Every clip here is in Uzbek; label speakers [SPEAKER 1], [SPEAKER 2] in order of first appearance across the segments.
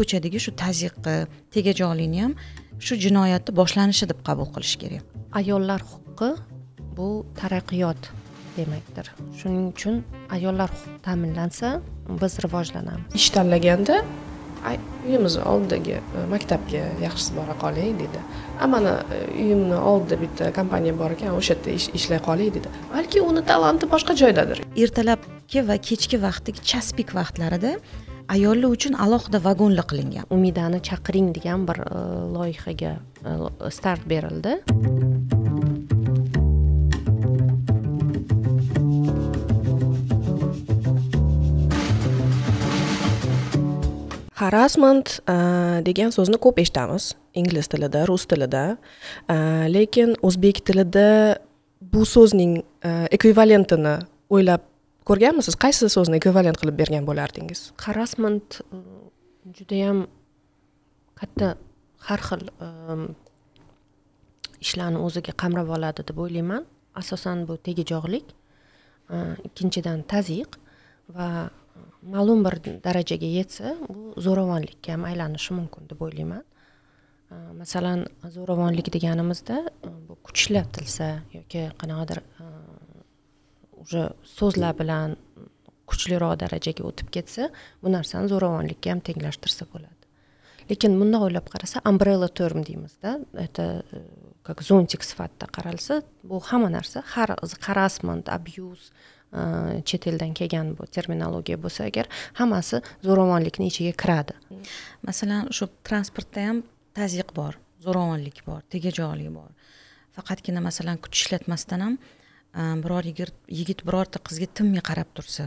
[SPEAKER 1] ko'chadagi shu tazyiqni tegajoqlikni ham shu jinoyatni boshlanishi deb qabul qilish kerak ayollar huquqi bu taraqqiyot demakdir shuning
[SPEAKER 2] uchun ayollar huquqi ta'minlansa biz rivojlanamiz ish tanlaganda
[SPEAKER 3] uyimizni oldidagi e, maktabga yaxshisi bora qoling dedi a mana e, uyimni
[SPEAKER 1] oldida bitta kompaniya bor ekan o'sha yerda ishlay qoling dedi balki uni talanti boshqa joydadir ertalabki va kechki vaqtdagi chaspik vaqtlarida ayollar uchun alohida vagonlar qilingan umidani chaqiring degan bir e, loyihaga start berildi
[SPEAKER 3] harassment äh, degan so'zni ko'p eshitamiz ingliz tilida rus tilida uh, lekin o'zbek tilida bu so'zning uh, ekvivalentini o'ylab ko'rganmisiz qaysi so'zni ekvivalent qilib bergan bo'lardingiz
[SPEAKER 2] harassment judayam katta har xil um, ishlarni o'ziga qamrab oladi deb o'ylayman asosan bu tegajog'lik ikkinchidan tazyiq va ma'lum bir darajaga yetsa bu zo'ravonlikka ham aylanishi mumkin deb o'ylayman masalan zo'ravonlik deganimizda bu kuchlab tilsa yoki qanaqadir уже so'zlar bilan kuchliroq darajaga o'tib ketsa bu narsani zo'ravonlikka ham tenglashtirsa bo'ladi lekin bundoq o'ylab qarasa umbrella term deymizda это э, как зонтик sifatida qaralsa bu hamma narsa har harassment abuse Э, chet eldan kelgan bu terminologiya bo'lsa agar hammasi zo'ravonlikni ichiga kiradi
[SPEAKER 1] masalan shu transportda ham tazyiq bor zo'ravonlik bor tegajoqlik bor faqatgina masalan kuch ishlatmasdan ham e, biror yigit yigit birorta qizga tinmay qarab tursa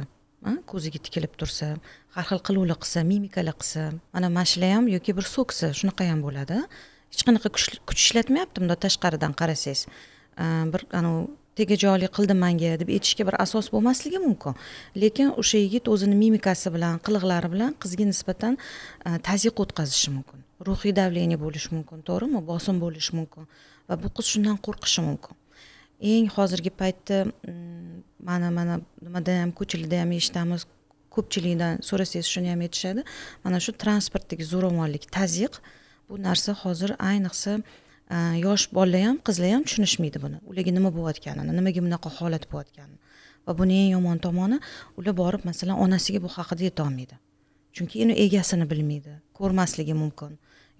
[SPEAKER 1] e, ko'ziga tikilib tursa har xil qiluvli qilsa mimikali qilsa mana mana shular ham yoki bir so'ksa shunaqa ham bo'ladi hech qanaqa kuch ishlatmayapti bundoq tashqaridan qarasangiz e, bir anavi tegajog'lik qildim manga deb aytishga bir asos bo'lmasligi mumkin lekin o'sha yigit o'zini mimikasi bilan qiliqlari bilan qizga nisbatan e, tazyiq o'tkazishi mumkin ruhiy давление bo'lishi mumkin to'g'rimi bosim bo'lishi mumkin va bu qiz shundan qo'rqishi mumkin eng hozirgi paytda mm, mana mana nimada ham ko'chalarda ham eshitamiz ko'pchilikdan so'rasangiz shuni ham aytishadi mana shu transportdagi zo'ravonlik tazyiq bu narsa hozir ayniqsa Э, yosh bolalar ham qizlar ham tushunishmaydi buni ularga nima bo'layotganini nimaga bunaqa holat bo'layotganini va buni eng yomon tomoni ular borib masalan onasiga bu haqida aytolmaydi chunki uni egasini bilmaydi ko'rmasligi mumkin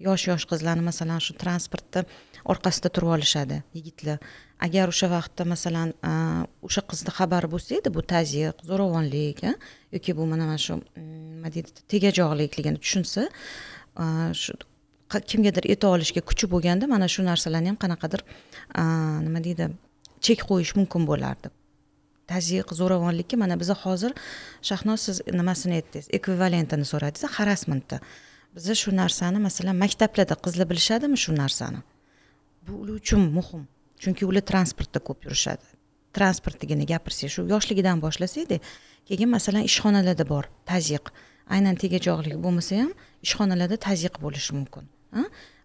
[SPEAKER 1] yosh yosh qizlarni masalan shu transportni orqasida turib olishadi yigitlar agar o'sha vaqtda masalan e, o'sha qizni xabari bo'lsa edi bu tazyiq zo'ravonlik e, yoki bu mana shu mm, nima deydi tegajog'likligini tushunsa e, shu kimgadir ayta olishga kuchi bo'lganda mana shu narsalarni ham qanaqadir nima deydi chek qo'yish mumkin bo'lardi tazyiq zo'ravonlikka mana biza hozir shahnoz siz nimasini aytdingiz ekvivalentini so'radingiz harassmentni biza shu narsani masalan maktablarda qizlar bilishadimi shu narsani bu ular uchun muhim chunki ular transportda ko'p yurishadi transportdagini gapirsak shu yoshligidan boshlasakda keyin masalan ishxonalarda bor tazyiq aynan tegajog'lik bo'lmasa ham ishxonalarda tazyiq bo'lishi mumkin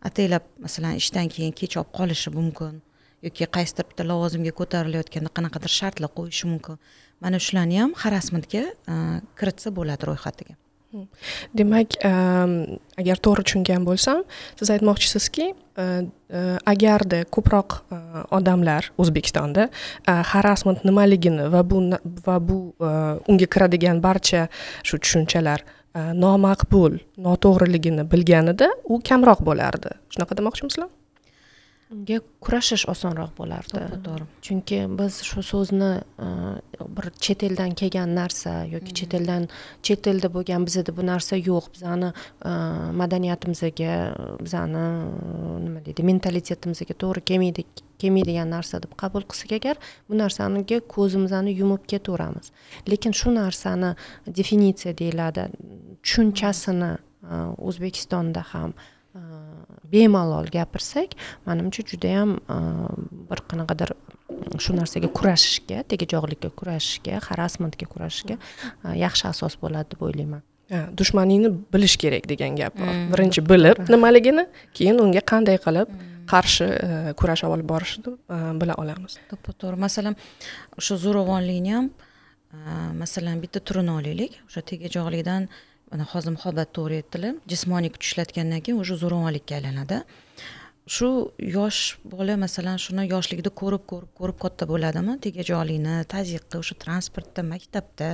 [SPEAKER 1] ataylab masalan ishdan keyin kech olib qolishi mumkin yoki qaysidir bitta lavozimga ko'tarilayotganda qanaqadir shartlar qo'yishi mumkin mana shularni ham harassmentga e, kiritsa bo'ladi ro'yxatiga hmm. demak e,
[SPEAKER 3] agar to'g'ri tushungan bo'lsam siz aytmoqchisizki e, agarda ko'proq odamlar o'zbekistonda harassment nimaligini va bu va bu unga kiradigan barcha shu tushunchalar Э, nomaqbul noto'g'riligini bilganida u kamroq
[SPEAKER 2] bo'lardi shunaqa demoqchimisizlar unga kurashish osonroq bo'lardi to'g'ri chunki biz shu so'zni e, bir chet eldan kelgan narsa yoki chet hmm. eldan chet elda bo'lgan bizada bu narsa yo'q bizani e, madaniyatimizga bizani nima deydi mentalitetimizga to'g'ri kelmaydi kelmaydigan narsa deb qabul qilsak agar bu narsaniga ko'zimizni yumib ketaveramiz lekin shu narsani definitsiya deyiladi tushunchasini e, o'zbekistonda ham uh, Э, bemalol gapirsak manimcha judayam э, bir qanaqadir shu narsaga kurashishga tegajog'likka kurashishga harassmentga kurashishga mm. e, yaxshi asos bo'ladi deb o'ylayman dushmaningni bilish kerak degan gap bor mm. birinchi
[SPEAKER 3] bilib nimaligini keyin unga qanday qilib mm. qarshi e, kurash olib borishni
[SPEAKER 1] e, bila olamiz to'g'ri masalan o'sha zo'ravonlikni ham masalan bitta turini olaylik o'sha tegajog'likdan mana hozir muhabbat to'g'ri aytdilar jismoniy kuch ishlatgandan keyin уже zo'ravonlikka aylanadi shu yosh bola masalan shuni yoshligida ko'rib ko'rib ko'rib katta bo'ladimi tegajoqlikni tazyiqni o'sha transportda maktabda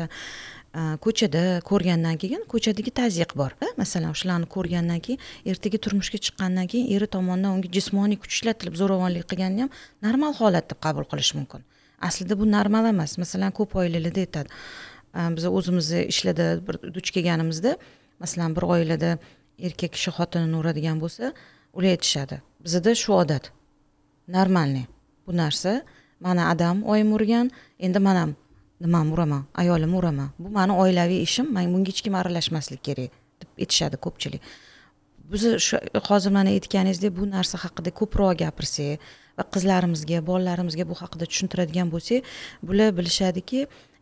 [SPEAKER 1] ko'chada ko'rgandan keyin ko'chadagi tazyiq bor masalan o'shalarni ko'rgandan keyin ertaga turmushga chiqqandan keyin eri tomonidan unga jismoniy kuch ishlatilib zo'ravonlik qilganini ham normal holat deb qabul qilish mumkin aslida bu normal emas masalan ko'p oilalarda aytadi Э, biza o'zimizni ishlarda bir duch kelganimizda masalan bir oilada erkak kishi xotinini uradigan bo'lsa ular aytishadi bizada shu odat нормальный bu narsa mani adam oyim urgan endi man ham nimam uraman ayolim uraman bu mani oilaviy ishim man bunga hech kim aralashmaslik kerak deb aytishadi ko'pchilik biz shu hozir mana aytganingizdek bu narsa haqida ko'proq gapirsak va qizlarimizga bolalarimizga bu haqida tushuntiradigan bo'lsak bular bilishadiki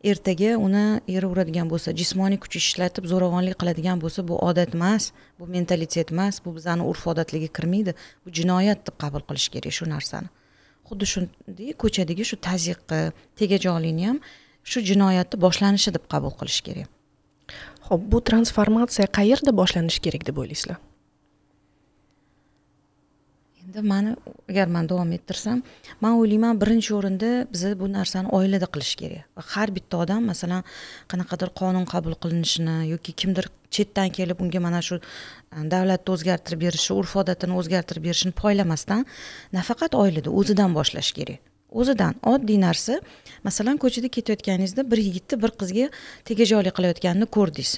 [SPEAKER 1] ertaga uni eri uradigan bo'lsa jismoniy kuch ishlatib zo'ravonlik qiladigan bo'lsa bu odat emas bu mentalitet emas bu bizani urf odatligiga kirmaydi bu jinoyat deb qabul qilish kerak shu narsani xuddi shunday ko'chadagi shu tazyiqni tegajonlikni ham shu jinoyatni boshlanishi deb qabul qilish kerak ho'p bu transformatsiya qayerda boshlanishi kerak deb o'ylaysizlar endi mani agar man davom ettirsam man o'ylayman birinchi o'rinda biz bu narsani oilada qilish kerak va har bitta odam masalan qanaqadir qonun qabul qilinishini yoki kimdir chetdan kelib unga mana shu e, davlatni o'zgartirib berishi urf odatini o'zgartirib berishini poylamasdan nafaqat oilada o'zidan boshlash kerak o'zidan oddiy narsa masalan ko'chada ketayotganingizda bir yigitni bir qizga tegajoqlik qilayotganini ko'rdingiz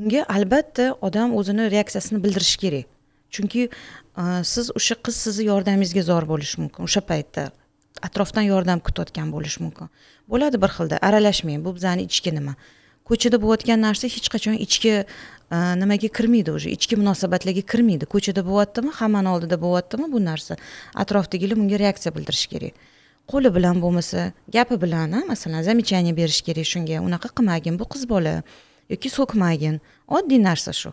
[SPEAKER 1] unga albatta odam o'zini reaksiyasini bildirishi kerak chunki e, siz o'sha qiz sizni yordamingizga zor bo'lishi mumkin o'sha paytda atrofdan yordam kutayotgan bo'lishi mumkin bo'ladi bir xilda aralashmang bu bizani ichki nima ko'chada bo'layotgan narsa hech qachon ichki e, nimaga kirmaydi уже ichki munosabatlarga kirmaydi ko'chada bo'lyaptimi hammani oldida bo'lyaptimi bu narsa atrofdagilar bunga reaksiya bildirishi kerak qo'li bilan bo'lmasa gapi bilan masalan замечание berish kerak shunga unaqa qilmagin bu qiz bola yoki so'kmagin oddiy narsa shu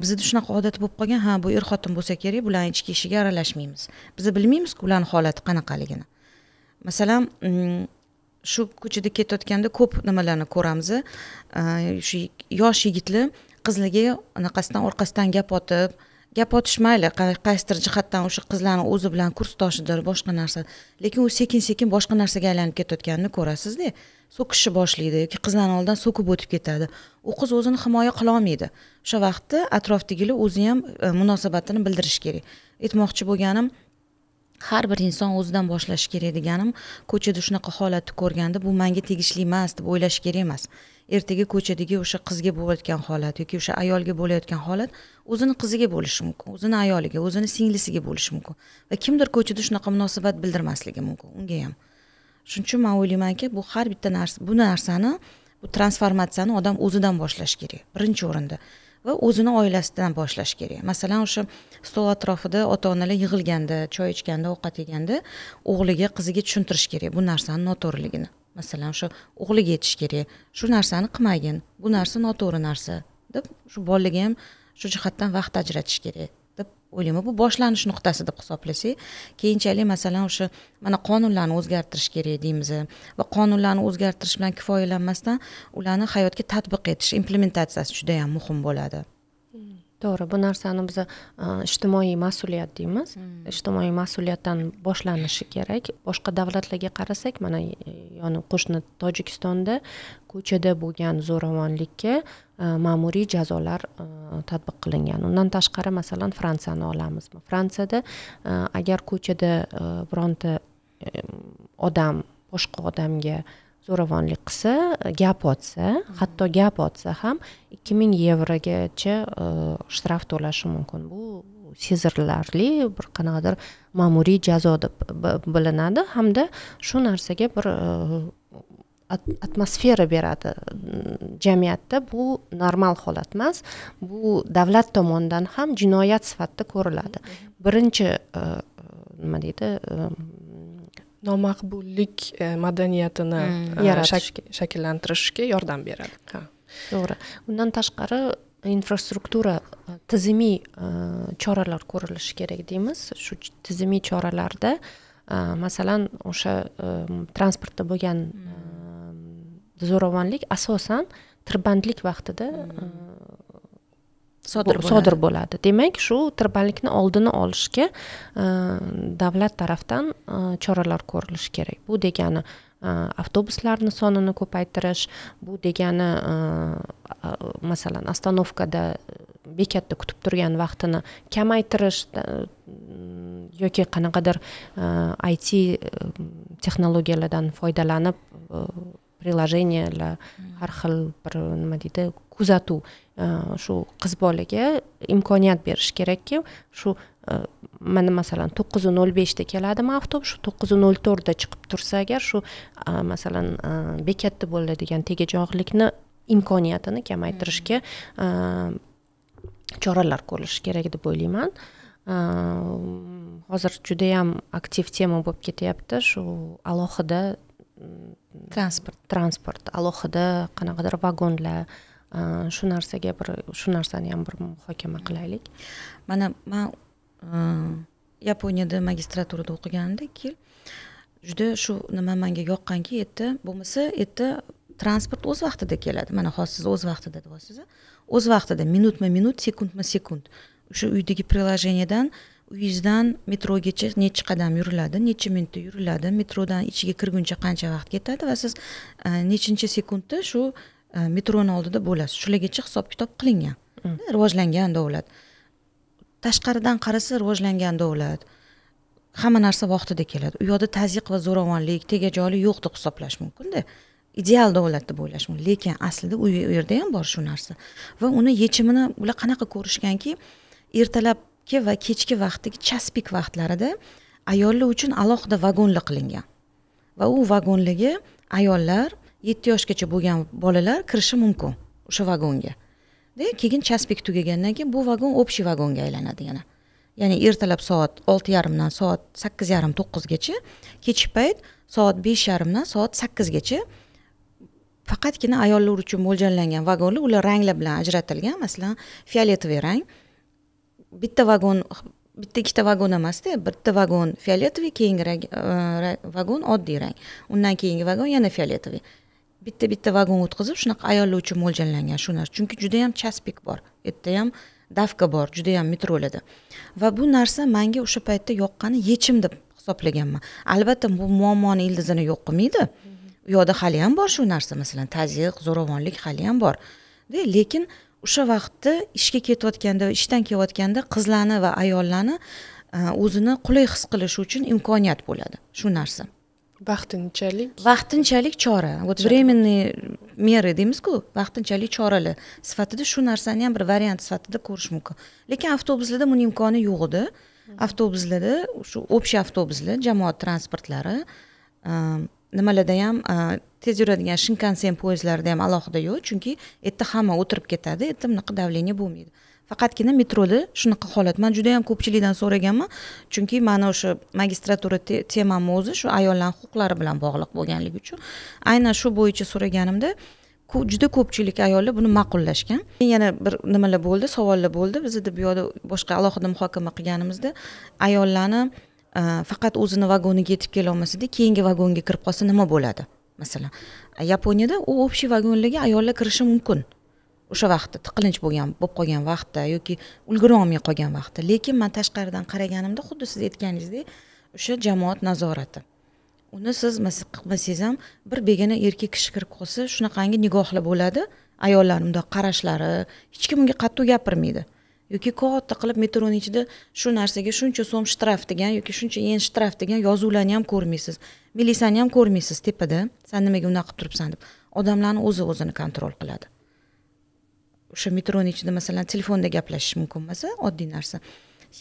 [SPEAKER 1] bizda shunaqa odat bo'lib qolgan ha bu er xotin bo'lsa kerak bularni ichki ishiga aralashmaymiz biz bilmaymizku ularni holati qanaqaligini masalan mm, shu ko'chada ketayotganda ko'p nimalarni ko'ramiz e, shu yosh yigitlar qizlarga anaqasidan orqasidan gap otib gap otish mayli qaysidir jihatdan o'sha qizlarni o'zi bilan kursdoshidir boshqa narsa lekin u sekin sekin boshqa narsaga aylanib ketayotganini ko'rasizda so'kishni boshlaydi yoki qizlarni oldidan so'kib o'tib ketadi u qiz o'zini himoya qilolmaydi o'sha vaqtda atrofdagilar o'zi ham e, munosabatini bildirishi kerak aytmoqchi bo'lganim har bir inson o'zidan boshlashi kerak deganim ko'chada shunaqa holatni ko'rganda bu manga tegishli emas deb o'ylash kerak emas ertaga ko'chadagi o'sha qizga bo'layotgan holat yoki o'sha ayolga bo'layotgan holat o'zini qiziga bo'lishi mumkin o'zini ayoliga o'zini singlisiga bo'lishi mumkin va kimdir ko'chada shunaqa munosabat bildirmasligi mumkin unga ham shuning uchun man o'ylaymanki bu har bitta narsa bu narsani bu transformatsiyani odam o'zidan boshlashi kerak birinchi o'rinda va o'zini oilasidan boshlash kerak masalan o'sha stol atrofida ota onalar yig'ilganda choy ichganda ovqat yeganda o'g'liga qiziga tushuntirish kerak bu narsani noto'g'riligini masalan o'sha o'g'liga aytish kerak shu narsani qilmagin bu narsa noto'g'ri narsa deb shu bolaga ham shu jihatdan vaqt ajratish kerak o'ylayman bu boshlanish nuqtasi deb hisoblasak keyinchalik masalan o'sha mana qonunlarni o'zgartirish kerak deymiz va qonunlarni o'zgartirish bilan kifoyalanmasdan ularni hayotga tatbiq etish implementatsiyasi juda yam muhim bo'ladi to'g'ri bu
[SPEAKER 2] narsani biz e, ijtimoiy mas'uliyat deymiz mm. ijtimoiy mas'uliyatdan boshlanishi kerak boshqa davlatlarga qarasak mana yoni qo'shni tojikistonda ko'chada bo'lgan zo'ravonlikka e, ma'muriy jazolar e, tatbiq qilingan undan tashqari masalan fransiyani olamiz fransiyada agar ko'chada bironta odam boshqa odamga zo'ravonlik qilsa gap otsa hatto gap otsa ham ikki ming yevrogacha e, shtraf to'lashi mumkin bu sezilarli bir qanaqadir ma'muriy jazo deb bilinadi hamda shu narsaga bir e, atmosfera beradi jamiyatda bu normal holat emas bu davlat tomonidan ham jinoyat sifatida ko'riladi birinchi e, nima deydi
[SPEAKER 3] nomaqbullik e, madaniyatini hmm, e, shakllantirishga
[SPEAKER 2] yordam beradi to'g'ri undan tashqari infrastruktura e, tizimiy choralar ko'rilishi kerak deymiz shu tizimiy choralarda masalan o'sha transportda bo'lgan hmm. zo'ravonlik asosan tirbandlik vaqtida hmm.
[SPEAKER 1] sodir sodir bo'ladi
[SPEAKER 2] demak shu tirbandlikni oldini olishga e, davlat tarafdan e, choralar ko'rilishi kerak bu degani e, avtobuslarni sonini ko'paytirish bu degani masalan ostanovkada bekatda kutib turgan vaqtini kamaytirish yoki qanaqadir it texnologiyalardan foydalanib приложениялар hmm. har xil bir nima deydi kuzatuv Э, shu qiz bolaga imkoniyat berish kerakki shu e, mana masalan to'qqizu nol beshda keladimi avtobus shu to'qqizu nol to'rtda chiqib tursa agar shu e, masalan e, bekatda bo'ladigan tegajog'likni imkoniyatini kamaytirishga choralar ko'rilishi kerak deb o'ylayman hozir judayam aktiv tema bo'lib ketyapti shu alohida transport transport alohida
[SPEAKER 1] qanaqadir vagonlar Э, shu narsaga bir shu narsani ham bir muhokama qilaylik mana man e, yaponiyada magistraturada o'qiganimda yil juda shu nima manga yoqqanki u yerda bo'lmasa u yerda transport o'z vaqtida keladi mana hozir siz o'z vaqtida deyapsiz o'z vaqtida minutma minut sekundma sekund o'sha uydagi приложениеdan uyingizdan metrogacha necha qadam yuriladi necha minutda yuriladi metrodan ichiga kirguncha qancha vaqt ketadi va siz e, nechinchi sekundda shu Э, metroni oldida bo'lasiz shulargacha hisob kitob qilingan mm. rivojlangan davlat tashqaridan qarasa rivojlangan davlat hamma narsa vaqtida keladi u yoqda tazyiq va zo'ravonlik tegajoli yo'q deb hisoblash mumkinda ideal davlat deb o'ylash mumkin lekin aslida u yerda ham bor shu narsa va uni yechimini ular qanaqa ko'rishganki ertalabki va kechki vaqtdagi chaspik vaqtlarida ayollar uchun alohida vagonlar qilingan va u vagonlarga ayollar yetti yoshgacha bo'lgan bolalar kirishi mumkin o'sha vagonga keyin chaspik tugagandan keyin bu vagon общий vagonga aylanadi yana ya'ni ertalab soat olti yarimdan soat sakkiz yarim to'qqizgacha kechki payt soat besh yarimdan soat sakkizgacha faqatgina ayollar uchun mo'ljallangan vagonlar ular ranglar bilan ajratilgan masalan fioletoviy rang bitta vagon bitta ikkita vagon emasda bitta vagon fioletoviy keyingi e, vagon oddiy rang undan keyingi vagon yana fioletoviy bitta bitta vagon o'tkazib shunaqa ayollar uchun mo'ljallangan shu narsa chunki judayam chaspik bor u ham davka bor judayam metrolarda va bu narsa manga o'sha paytda yoqqani yechim deb hisoblaganman albatta bu muammoni ildizini yo'q qilmaydi u yoqda haliyam bor shu narsa masalan tazyiq zo'ravonlik haliyam bor lekin o'sha vaqtda ishga ketayotganda ishdan kelayotganda qizlarni va ayollarni e, o'zini qulay his qilishi uchun imkoniyat bo'ladi shu narsa vaqtinchalik vaqtinchalik chora вот временные меры deymizku vaqtinchalik choralar sifatida shu narsani ham bir variant sifatida ko'rish mumkin lekin avtobuslarda buni imkoni yo'q edi avtobuslarda shu общий avtobuslar jamoat transportlari nimalarda ham tez yuradigan shinkansen poyezdlarida ham alohida yo'q chunki yerda hamma o'tirib ketadi yerda bunaqa давление bo'lmaydi faqatgina metroda shunaqa holat man juda yam ko'pchilikdan so'raganman chunki mana o'sha magistratura temamni o'zi shu ayollarni huquqlari bilan bog'liq bo'lganligi uchun aynan shu bo'yicha so'raganimda juda ko'pchilik ayollar buni ma'qullashgan yana bir nimalar bo'ldi savollar bo'ldi bizada bu yoqda boshqa alohida muhokama qilganimizda ayollarni e, faqat o'zini vagoniga yetib kelolmasada keyingi vagonga kirib qolsa nima bo'ladi masalan yaponiyada u общий vagonlarga ayollar kirishi mumkin o'sha vaqtda tiqilinch bo'lgan bo'lib qolgan vaqtda yoki ulgura olmay qolgan vaqtda lekin man tashqaridan qaraganimda xuddi siz aytganingizdek o'sha jamoat nazorati uni siz qilmasangiz ham bir begona erkak kishi kirib qolsa shunaqangi nigohli bo'ladi ayollarni bundoq qarashlari hech kim unga qattiq gapirmaydi yoki katta qilib metroni ichida shu narsaga shuncha so'm shtraf degan yoki shuncha yen shtraf degan yozuvlarni ham ko'rmaysiz militsiyani ham ko'rmaysiz tepada san nimaga unaqa qilib turibsan deb odamlarni o'zi o'zini kontrol qiladi o'sha metroni ichida masalan telefonda gaplashish mumkin bo'lmasa oddiy narsa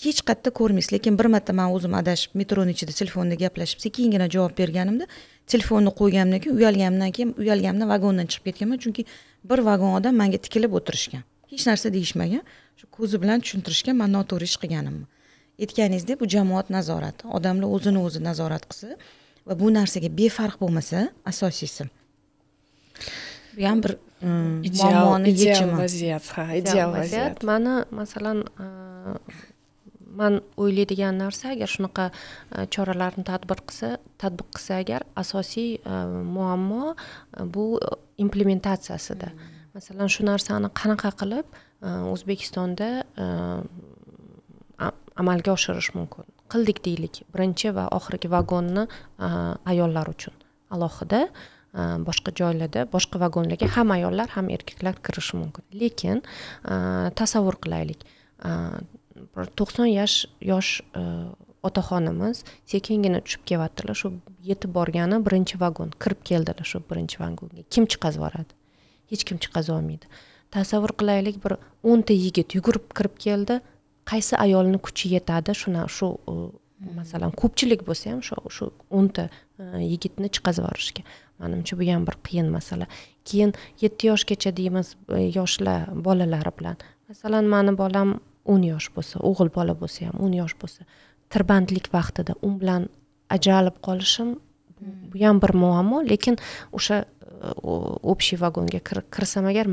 [SPEAKER 1] hech qayerda ko'rmaysiz lekin bir marta man o'zim adashib metroni ichida telefonda gaplashib sekingina javob berganimda telefonni qo'yganimdan keyin uyalganimdan keyin uyalganimdan vagondan chiqib ketganman chunki bir vagon odam manga tikilib o'tirishgan hech narsa deyishmagan shu ko'zi bilan tushuntirishgan man noto'g'ri ish qilganimni aytganingizdek bu jamoat nazorati odamlar o'zini o'zi nazorat qilsa va bu narsaga befarq bo'lmasa asosiysi bu ham bir muammoni yechimi vaziyat ha ideal vaziyat
[SPEAKER 2] mani masalan man o'ylaydigan narsa agar shunaqa choralarni tadbir qilsa tadbiq qilsa agar asosiy muammo bu implementatsiyasida masalan shu narsani qanaqa qilib o'zbekistonda amalga oshirish mumkin qildik deylik birinchi va oxirgi vagonni ayollar uchun alohida Э, boshqa joylarda boshqa vagonlarga ham ayollar ham erkaklar kirishi mumkin lekin э, tasavvur qilaylik э, to'qson yosh yosh otaxonimiz sekingina tushib kelyaptilar shu yetib borgani birinchi vagon kirib keldilar shu birinchi vagonga kim chiqazib yuboradi hech kim chiqazib olmaydi tasavvur qilaylik bir o'nta yigit yugurib kirib keldi qaysi ayolni kuchi yetadi shuna shu masalan ko'pchilik bo'lsa ham shu shu o'nta e, yigitni chiqazib yuborishga manimcha bu ham bir qiyin masala keyin yetti yoshgacha deymiz e, yoshlar bolalari bilan masalan mani bolam o'n yosh bo'lsa o'g'il bola bo'lsa ham o'n yosh bo'lsa tirbandlik vaqtida u bilan ajralib qolishim hmm. bu ham bir muammo lekin o'sha общий e, vagonga kirsam agar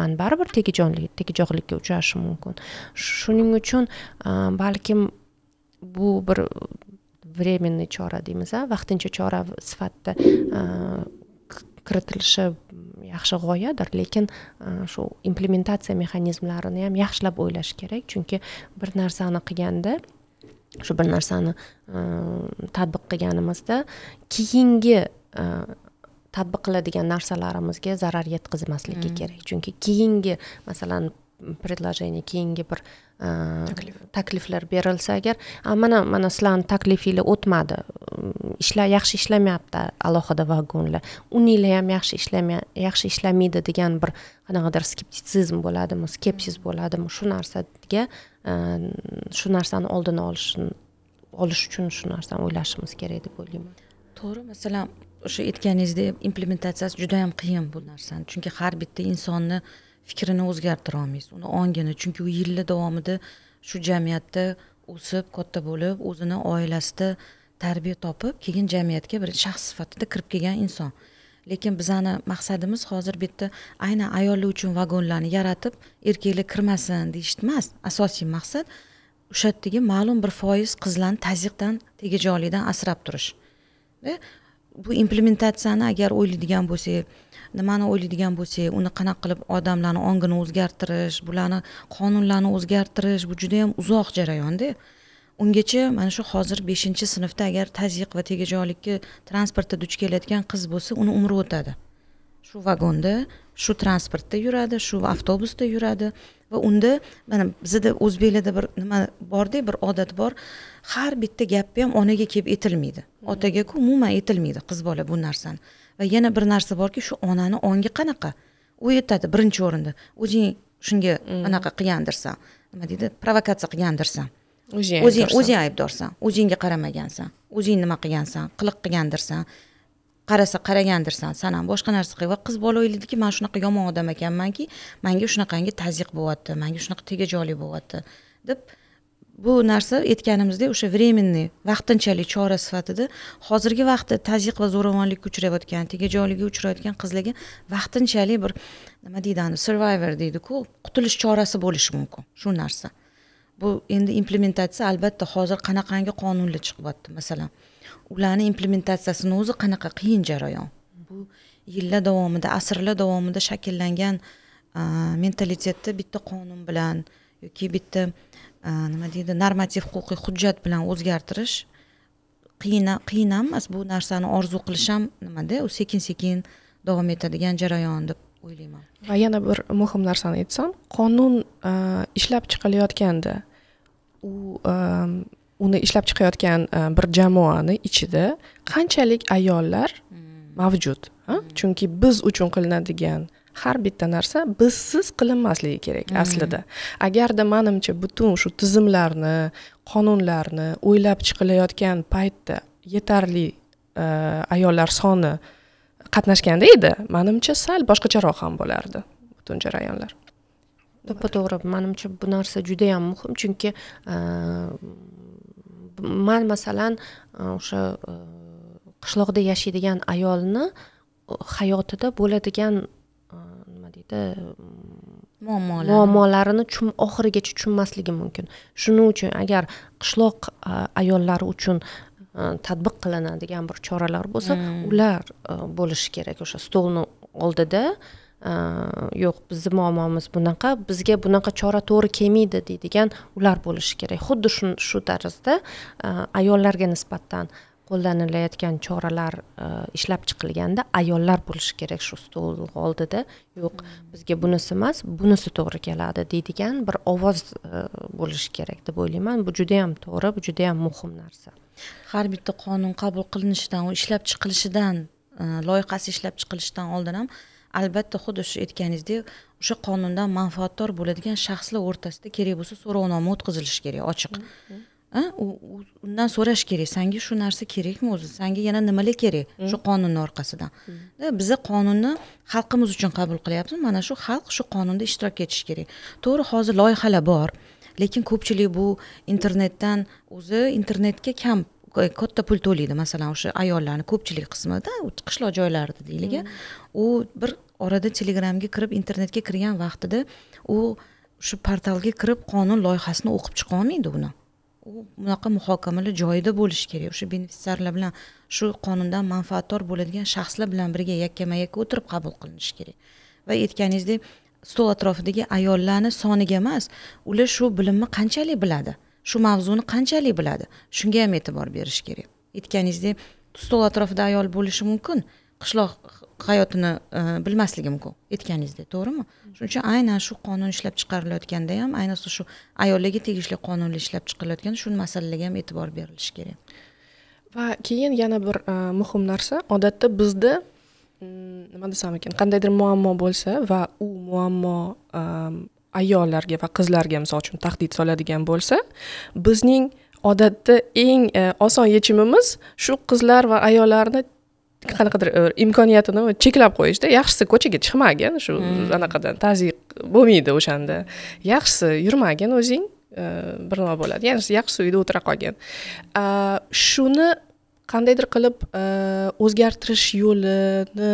[SPEAKER 2] man baribir tegijonlik tegijog'likka uchrashim mumkin shuning uchun e, balkim bu bir временniy chora deymiz a vaqtincha chora sifatida kiritilishi yaxshi g'oyadir lekin shu implementatsiya mexanizmlarini ham yaxshilab o'ylash kerak chunki bir narsani qilganda shu bir narsani tadbiq qilganimizda keyingi tadbiq qiladigan narsalarimizga zarar yetkazmasligi kerak chunki keyingi masalan предложение keyingi bir takliflar berilsa agar mana mana sizlarni taklifinglar o'tmadi ishlar yaxshi ishlamayapti alohida vagonlar uninglar ham yaxshi ishlamay yaxshi ishlamaydi degan bir qanaqadir skeptitsizm bo'ladimi skepsis bo'ladimi shu narsaga shu narsani oldini olish olish uchun shu narsani o'ylashimiz kerak deb o'ylayman
[SPEAKER 1] to'g'ri masalan o'sha aytganingizdek implementatsiyasi juda ham qiyin bu narsani chunki har bitta insonni fikrini o'zgartira olmaysiz uni ongini chunki u yillar davomida shu jamiyatda o'sib katta bo'lib o'zini oilasida tarbiya topib keyin jamiyatga bir shaxs sifatida kirib kelgan inson lekin bizani maqsadimiz hozir bu yerda aynan ayollar uchun vagonlarni yaratib erkaklar kirmasin deyishni emas asosiy maqsad o'sha yerdagi ma'lum bir foiz qizlarni tazyiqdan tegajoqlikdan asrab turish bu implementatsiyani agar o'ylaydigan bo'lsak nimani o'ylaydigan bo'lsak uni qanaqa qilib odamlarni ongini o'zgartirish bularni qonunlarni o'zgartirish bu juda yam uzoq jarayonda ungacha mana shu hozir beshinchi sinfda agar tazyiq va tegajog'likka transportda duch kelayotgan qiz bo'lsa uni umri o'tadi shu vagonda shu transportda yuradi shu avtobusda yuradi va unda mana bizada o'zbeklarda bir nima borda bir odat bor har bitta gapni ham onaga kelib aytilmaydi hmm. otagaku umuman aytilmaydi qiz bola bu narsani va yana bir narsa borki shu onani ongi qanaqa u aytadi birinchi o'rinda o'zing shunga hmm. anaqa qilgandirsan nima deydi provokatsiya qilgandirsan o'zing o'zing aybdorsan o'zingga qaramagansan o'zing nima qilgansan qiliq qilgandirsan qarasa qaragandirsan ham boshqa narsa qilib va qiz bola o'ylaydiki man shunaqa yomon odam ekanmanki manga shunaqangi tazyiq bo'lyapti manga shunaqa tegajoqlik bo'lyapti deb bu narsa aytganimizdek o'sha временный vaqtinchalik chora sifatida hozirgi vaqtda tazyiq va zo'ravonlikka uchrayotgan tegajoqlikka uchrayotgan qizlarga vaqtinchalik bir nima deydi survivor deydiku qutulish chorasi bo'lishi mumkin shu narsa bu endi implementatsiya albatta hozir qanaqangi qonunlar chiqyapti masalan ularni implementatsiyasini o'zi qanaqa qiyin jarayon bu yillar davomida asrlar davomida shakllangan mentalitetni bitta qonun bilan yoki bitta nima deydi normativ huquqiy hujjat bilan o'zgartirish qiyin qiyin emas bu narsani orzu qilish ham nimada u sekin sekin davom etadigan jarayon deb o'ylayman va yana bir muhim narsani aytsam qonun ishlab chiqilayotganda
[SPEAKER 3] u uni ishlab chiqayotgan bir jamoani ichida qanchalik ayollar hmm. mavjud hmm. chunki biz uchun qilinadigan har bitta narsa bizsiz qilinmasligi kerak hmm. aslida agarda manimcha butun shu tizimlarni qonunlarni o'ylab chiqilayotgan paytda yetarli e, ayollar soni qatnashganda edi manimcha sal boshqacharoq ham bo'lardi butun jarayonlar
[SPEAKER 2] to'ppa to'g'ri manimcha bu narsa juda yam muhim chunki e, man masalan e, o'sha e, qishloqda yashaydigan ayolni hayotida bo'ladigan nima deydi muammolar muammolarini oxirigacha tushunmasligi mumkin shuning uchun agar qishloq ayollari uchun tadbiq qilinadigan bir choralar bo'lsa mm. ular bo'lishi kerak o'sha stolni oldida Э, yo'q bizni muammomiz bunaqa bizga bunaqa chora to'g'ri kelmaydi deydigan ular bo'lishi kerak xuddi shu tarzda e, ayollarga nisbatan qo'llanilayotgan choralar e, ishlab chiqilganda ayollar bo'lishi kerak shu stol oldida yo'q bizga bunisi emas bunisi to'g'ri keladi deydigan bir ovoz e, bo'lishi kerak
[SPEAKER 1] deb o'ylayman bu
[SPEAKER 2] juda yam to'g'ri bu juda yam muhim narsa
[SPEAKER 1] har bitta qonun qabul qilinishidan u ishlab chiqilishidan loyihasi ishlab chiqilishidan oldin ham albatta xuddi shu aytganingizdek o'sha qonundan manfaatdor bo'ladigan shaxslar o'rtasida kerak bo'lsa so'rovnoma o'tkazilishi kerak ochiq mm-hmm. undan so'rash kerak sanga shu narsa kerakmi o'zi sanga yana nimalar kerak mm-hmm. shu qonunni orqasidan mm-hmm. biza qonunni xalqimiz uchun qabul qilyapmiz mana shu xalq shu qonunda ishtirok etishi kerak to'g'ri hozir loyihalar bor lekin ko'pchilik bu internetdan o'zi internetga kam katta pul to'laydi masalan o'sha ayollarni ko'pchilik qismida qishloq joylarida deylik mm. u bir orada telegramga kirib internetga kirgan vaqtida u shu portalga kirib qonun loyihasini o'qib chiqa olmaydi uni u bunaqa muhokamalar joyida bo'lishi kerak o'sha benefitsiarlar bilan shu qonundan manfaatdor bo'ladigan shaxslar bilan birga yakkama yakka o'tirib qabul qilinishi kerak va aytganingizdek stol atrofidagi ayollarni soniga emas ular shu bilimni qanchalik biladi shu mavzuni qanchalik biladi shunga ham e'tibor berish kerak aytganingizdek stol atrofida ayol bo'lishi mumkin qishloq hayotini e, bilmasligi mumkin aytganingizdek to'g'rimi shuning uchun aynan shu qonun ishlab chiqarilayotganda ham ayniqsa shu ayollarga tegishli qonunlar ishlab chiqilayotganda shu masalalarga ham e'tibor berilishi kerak va keyin yana bir
[SPEAKER 3] e, muhim narsa odatda bizda mm, nima desam ekan qandaydir muammo bo'lsa va u muammo e, ayollarga va qizlarga misol uchun tahdid soladigan bo'lsa bizning odatda eng e, oson yechimimiz shu qizlar va ayollarni qanaqadir e, imkoniyatini cheklab qo'yishda yaxshisi ko'chaga chiqmagin shu hmm. anaqadan tazyiq bo'lmaydi o'shanda yaxshisi yurmagin o'zing e, bir nima bo'ladi yaxshisi yaxshisi uyda o'tira qolgin shuni qandaydir qilib o'zgartirish yo'lini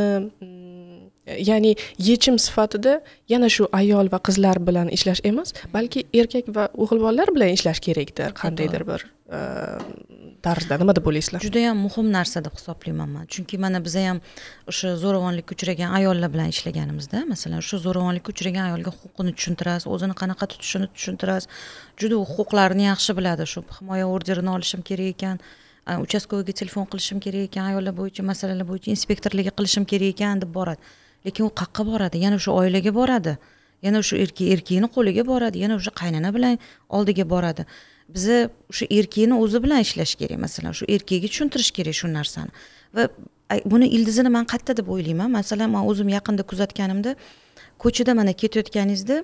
[SPEAKER 3] ya'ni yechim sifatida yana shu ayol va qizlar bilan ishlash emas balki erkak va o'g'il bolalar bilan
[SPEAKER 1] ishlash kerakdir qandaydir bir e, tarzda nima deb o'ylaysizlar judayam muhim narsa deb hisoblayman man chunki mana biza ham o'sha zo'ravonlikka uchragan ayollar bilan ishlaganimizda masalan o'sha zo'ravonlikka uchragan ayolga huquqini tushuntirasiz o'zini qanaqa tutishini tushuntirasiz juda u huquqlarini yaxshi biladi shu himoya orderini olishim kerak ekan uchastkovoyga telefon qilishim kerak ekan ayollar bo'yicha masalalar bo'yicha inspektorlarga qilishim kerak ekan deb boradi lekin u qayoqqa boradi yana o'sha oilaga boradi yana o'sha erkak erkakni qo'liga boradi yana o'sha qaynona bilan oldiga boradi biza o'sha erkakni o'zi bilan ishlash kerak masalan shu erkakga tushuntirish kerak shu narsani va buni ildizini man qayerda deb o'ylayman masalan man o'zim yaqinda kuzatganimda ko'chada mana ketayotganingizda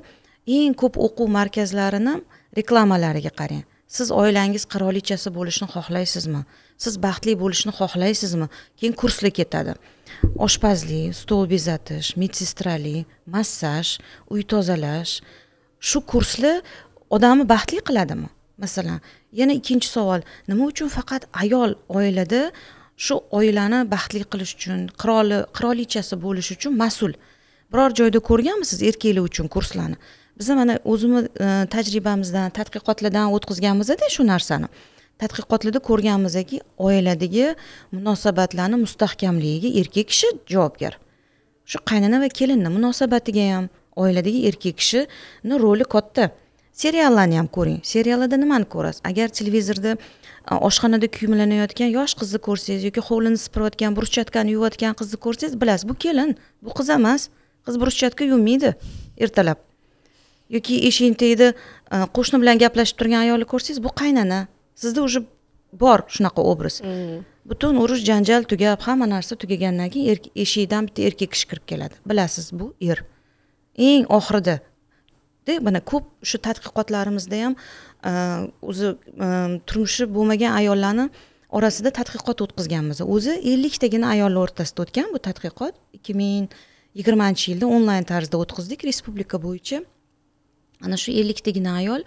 [SPEAKER 1] eng ko'p o'quv markazlarini reklamalariga qarang siz oilangiz qirolichasi bo'lishni xohlaysizmi siz baxtli bo'lishni xohlaysizmi keyin kurslar ketadi oshpazlik stol bezatish medsestralik massaj uy tozalash shu kurslar odamni baxtli qiladimi masalan yana ikkinchi savol nima uchun faqat ayol oilada shu oilani baxtli qilish uchun qiroli qirolichasi bo'lish uchun mas'ul biror joyda ko'rganmisiz erkaklar uchun kurslarni biz mana o'zimiz e, tajribamizdan tadqiqotlardan o'tkazganmiz edi shu narsani tadqiqotlarda ko'rganmizki oiladagi munosabatlarni mustahkamligiga erkak kishi javobgar shu qaynona va kelinni munosabatiga ham oiladagi erkak kishini roli katta seriallarni ham ko'ring seriallarda nimani ko'rasiz agar televizorda oshxonada kuyumlanayotgan yosh qizni ko'rsangiz yoki hovlini supurayotgan burchatkani yuvayotgan qizni ko'rsangiz bilasiz bu kelin bu qiz emas qiz burchatka yuvmaydi ertalab yoki eshikni tagida qo'shni bilan gaplashib turgan ayolni ko'rsangiz bu qaynona sizda уже bor shunaqa obraz mm. butun urush janjal tugab hamma narsa tugagandan keyin eshikdan bitta erkak kishi kirib keladi bilasiz bu er eng oxirida de mana ko'p shu tadqiqotlarimizda ham e, o'zi e, turmushi bo'lmagan ayollarni orasida tadqiqot o'tkazganmiz o'zi elliktagina ayollar o'rtasida o'tgan bu tadqiqot ikki ming yigirmanchi yilda onlayn tarzda o'tkazdik respublika bo'yicha ana shu elliktagina ayol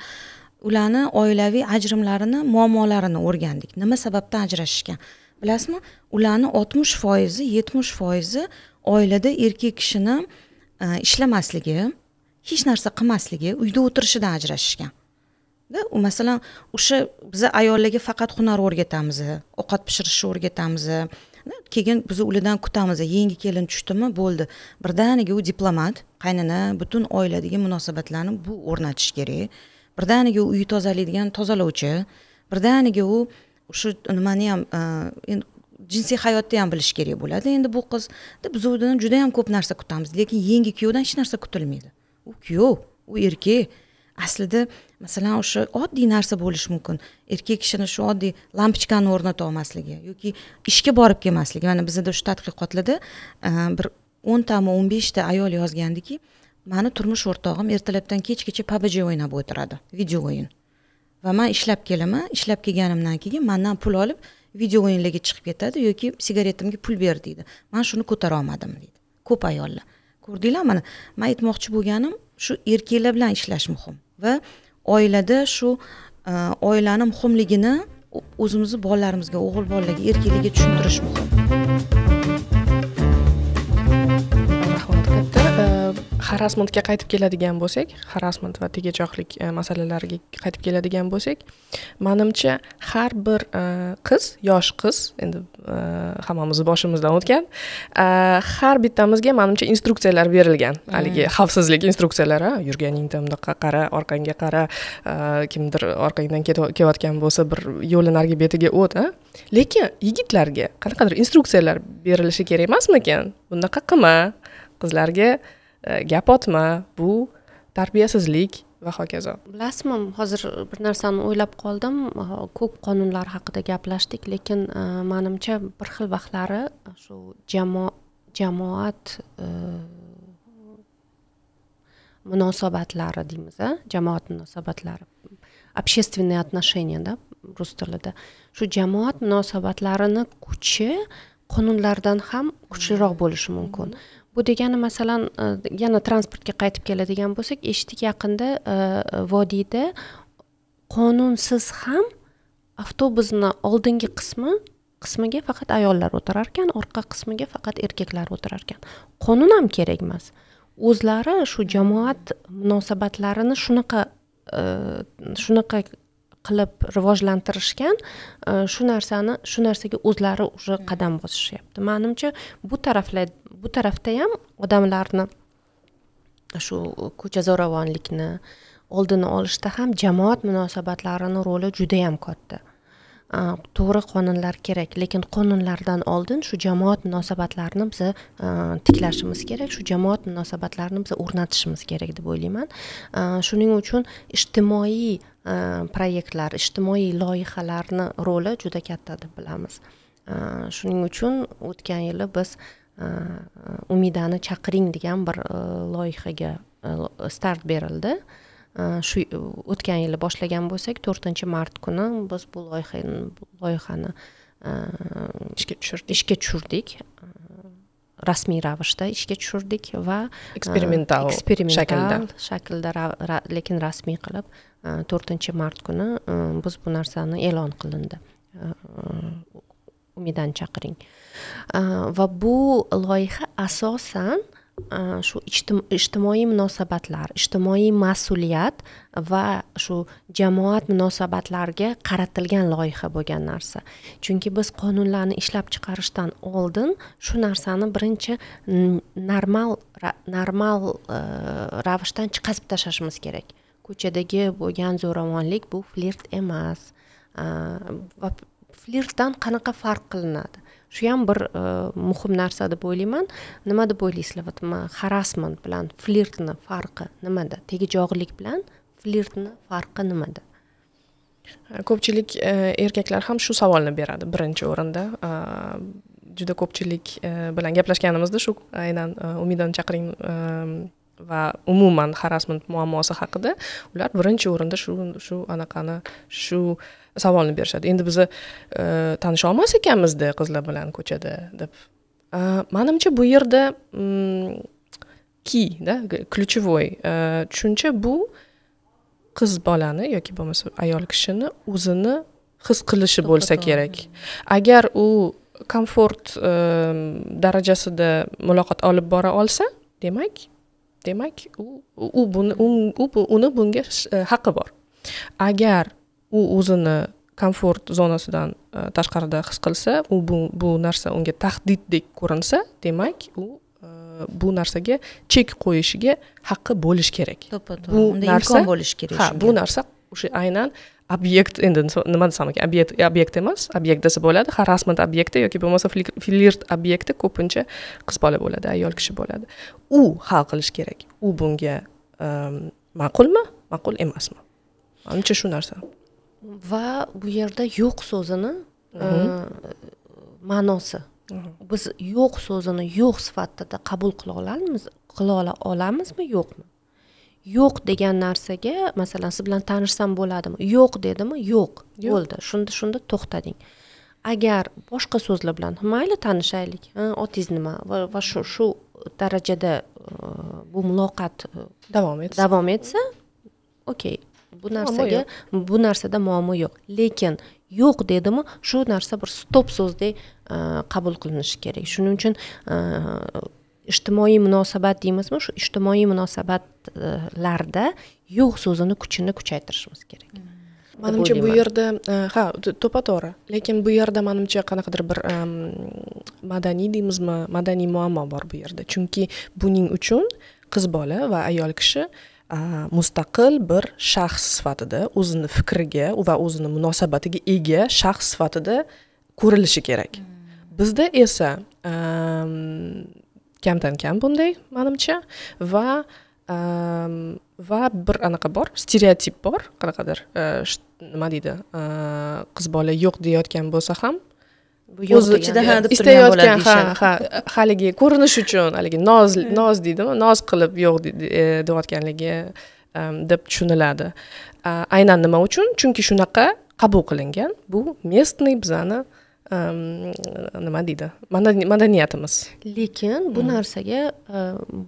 [SPEAKER 1] ularni oilaviy ajrimlarini muammolarini o'rgandik nima sababdan ajrashishgan bilasizmi ularni oltmish foizi yetmish foizi oilada erkak kishini e, ishlamasligi hech narsa qilmasligi uyda o'tirishidan ajrashishgan masalan o'sha biza ayollarga faqat hunar o'rgatamiz ovqat pishirishni o'rgatamiz keyin biz ulardan kutamiz yangi kelin tushdimi bo'ldi birdaniga u diplomat qaynana butun oiladagi munosabatlarni bu o'rnatish kerak birdaniga u uy tozalaydigan tozalovchi birdaniga u shu nimani ham e, endi jinsiy hayotni ham bilish kerak bo'ladi endi bu qiz deb juda yam ko'p narsa kutamiz lekin yangi kuyovdan hech narsa kutilmaydi u kuyov u erkak aslida masalan o'sha oddiy narsa bo'lishi mumkin erkak kishini shu oddiy lampochkani o'rnata olmasligi yoki ishga borib kelmasligi mana bizada shu tadqiqotlarda e, bir o'ntami o'n beshta ayol yozgandiki mani turmush o'rtog'im ertalabdan kechgacha pabj o'ynab o'tiradi video o'yin va man ishlab kelaman ishlab kelganimdan keyin mandan pul olib video o'yinlarga chiqib ketadi yoki sigaretimga pul ber deydi man shuni ko'tara olmadim deydi ko'p ayollar ko'rdinglar mana man aytmoqchi bo'lganim shu erkaklar bilan ishlash muhim va oilada shu e, oilani muhimligini o'zimizni bolalarimizga o'g'il bolalarga erkaklarga tushuntirish muhim
[SPEAKER 3] harassmentga qaytib keladigan bo'lsak harassment va tegajoqlik e, masalalariga qaytib keladigan bo'lsak manimcha har bir e, qiz yosh qiz endi e, hammamizni boshimizdan o'tgan har bittamizga manimcha instruksiyalar berilgan mm. haligi xavfsizlik instruksiyalari yurganingda bundaqa qara orqangga qara kimdir orqangdan kelayotgan bo'lsa bir yo'lni narigi betiga o't lekin yigitlarga qanaqadir instruksiyalar berilishi kerak emasmikan bunaqa qilma qizlarga gapotma bu tarbiyasizlik va hokazo
[SPEAKER 2] bilasizmi hozir bir narsani o'ylab qoldim ko'p qonunlar haqida gaplashdik lekin manimcha bir xil vaqtlari shu jamoa jamoat munosabatlari deymiz a jamoat munosabatlari общественные отношения да rus tilida shu jamoat munosabatlarini kuchi qonunlardan ham kuchliroq bo'lishi mumkin mm -hmm. bu degani masalan e, yana transportga qaytib keladigan bo'lsak eshitdik yaqinda e, vodiyda qonunsiz ham avtobusni oldingi qismi qismiga faqat ayollar o'tirar ekan orqa qismiga faqat erkaklar o'tirar ekan qonun ham kerak emas o'zlari shu jamoat munosabatlarini shunaqa e, shunaqa qilib rivojlantirishgan shu narsani shu narsaga o'zlari уже qadam bosishyapti manimcha bu taraflar bu tarafda ham odamlarni shu ko'cha zo'ravonlikni oldini olishda ham jamoat munosabatlarini roli juda yam katta to'g'ri qonunlar kerak lekin qonunlardan oldin shu jamoat munosabatlarini biz tiklashimiz kerak shu jamoat munosabatlarini biz o'rnatishimiz kerak deb o'ylayman shuning uchun ijtimoiy proyektlar ijtimoiy loyihalarni roli juda katta deb bilamiz shuning uchun o'tgan yili biz umidani chaqiring degan bir loyihaga start berildi shu o'tgan yili boshlagan bo'lsak to'rtinchi mart kuni biz bu loyihani loyihani ishga tushirdik rasmiy ravishda ishga tushirdik va eksperimental eksperimental shaklda shaklda lekin rasmiy qilib to'rtinchi mart kuni biz bu narsani e'lon qilindi umidan chaqiring va bu loyiha asosan shu ijtimoiy munosabatlar ijtimoiy mas'uliyat va shu jamoat munosabatlariga qaratilgan loyiha bo'lgan narsa chunki biz qonunlarni ishlab chiqarishdan oldin shu narsani birinchi normal normal e, ravishdan chiqazib tashlashimiz kerak ko'chadagi bo'lgan zo'ravonlik bu flirt emas va flirtdan qanaqa farq qilinadi shu ham bir e, muhim narsa deb o'ylayman nima deb o'ylaysizlar вот harassment bilan flirtni farqi nimada tegajog'lik bilan flirtni farqi nimada
[SPEAKER 3] ko'pchilik e, erkaklar ham shu savolni beradi birinchi o'rinda e, juda ko'pchilik bilan gaplashganimizda shu aynan umidani chaqiring va umuman harassment muammosi haqida ular birinchi o'rinda shu shu anaqani shu savolni berishadi endi biz e, tanisha olmas ekanmizda qizlar bilan ko'chada deb e, manimcha bu yerda mm, key da ключевой tushuncha e, bu qiz bolani yoki bo'lmasa ayol kishini o'zini his qilishi bo'lsa kerak agar u komfort darajasida muloqot olib bora olsa demak demak u u buni u uni bunga e, haqqi bor agar u o'zini komfort zonasidan e, tashqarida his qilsa u bu, bu narsa unga tahdiddek ko'rinsa demak u e, bu narsaga chek qo'yishiga haqqi bo'lishi kerak
[SPEAKER 1] to'ppa to'g'ri bu narsa bo'lishi kerak ha
[SPEAKER 3] bu narsa o'sha aynan obyekt endi nima desam ekan obyekt obyekt emas obyekt desa bo'ladi harasment obyekti yoki bo'lmasa flirt obyekti ko'pincha qiz bola bo'ladi ayol kishi bo'ladi u hal qilish kerak u bunga ma'qulmi ma'qul emasmi manimcha shu narsa
[SPEAKER 2] va bu yerda yo'q so'zini ma'nosi biz yo'q so'zini yo'q sifatida qabul qila olamizmi qila olamizmi yo'qmi yo'q degan narsaga masalan siz bilan tanishsam bo'ladimi yo'q dedimi yo'q bo'ldi shunda shunda to'xtading agar boshqa so'zlar bilan mayli tanishaylik otingiz nima va shu shu darajada e, bu muloqot e, davom etsa davom etsa okey bu narsaga bu narsada muammo yo'q lekin yo'q dedimi shu narsa bir stop so'zdek e, qabul qilinishi kerak shuning uchun ijtimoiy munosabat deymizmi shu ijtimoiy munosabatlarda yo'q so'zini kuchini kuchaytirishimiz kerak manimcha bu
[SPEAKER 3] yerda ha to'ppa to'g'ri lekin bu yerda manimcha qanaqadir bir madaniy deymizmi madaniy muammo bor bu yerda chunki buning uchun qiz bola va ayol kishi mustaqil bir shaxs sifatida o'zini fikriga va o'zini munosabatiga ega shaxs sifatida ko'rilishi kerak bizda esa kamdan kam bunday manimcha va va bir anaqa bor stereotip bor qanaqadir nima deydi qiz bola yo'q deyayotgan bo'lsa ham
[SPEAKER 1] o'zi ichida ha deb istayotgan ha
[SPEAKER 3] ha haligi ko'rinish uchun haligi noz noz deydimi noz qilib yo'q deyayotganligi deb tushuniladi aynan nima uchun chunki shunaqa qabul qilingan bu местный bizani nima deydi madaniyatimiz
[SPEAKER 2] lekin bu narsaga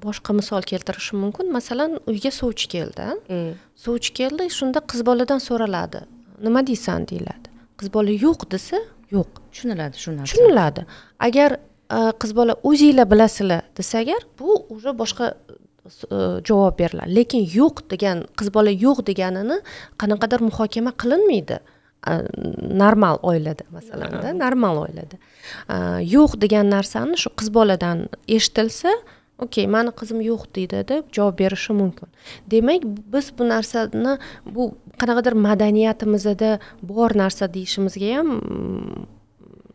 [SPEAKER 2] boshqa misol keltirishim mumkin masalan uyga sovchi keldi sovchi keldi shunda qiz boladan so'raladi nima deysan deyiladi qiz bola yo'q desa yo'q tushuniladi shu narsa tushuniladi agar qiz bola o'zinglar bilasizlar desa agar bu уже boshqa javob beriladi lekin yo'q degan qiz bola yo'q deganini qanaqadir muhokama qilinmaydi normal oilada masalanda normal oilada yo'q degan narsani shu qiz boladan eshitilsa okey mani qizim yo'q deydi deb javob berishi mumkin demak biz bu narsani bu qanaqadir madaniyatimizda bor narsa deyishimizga ham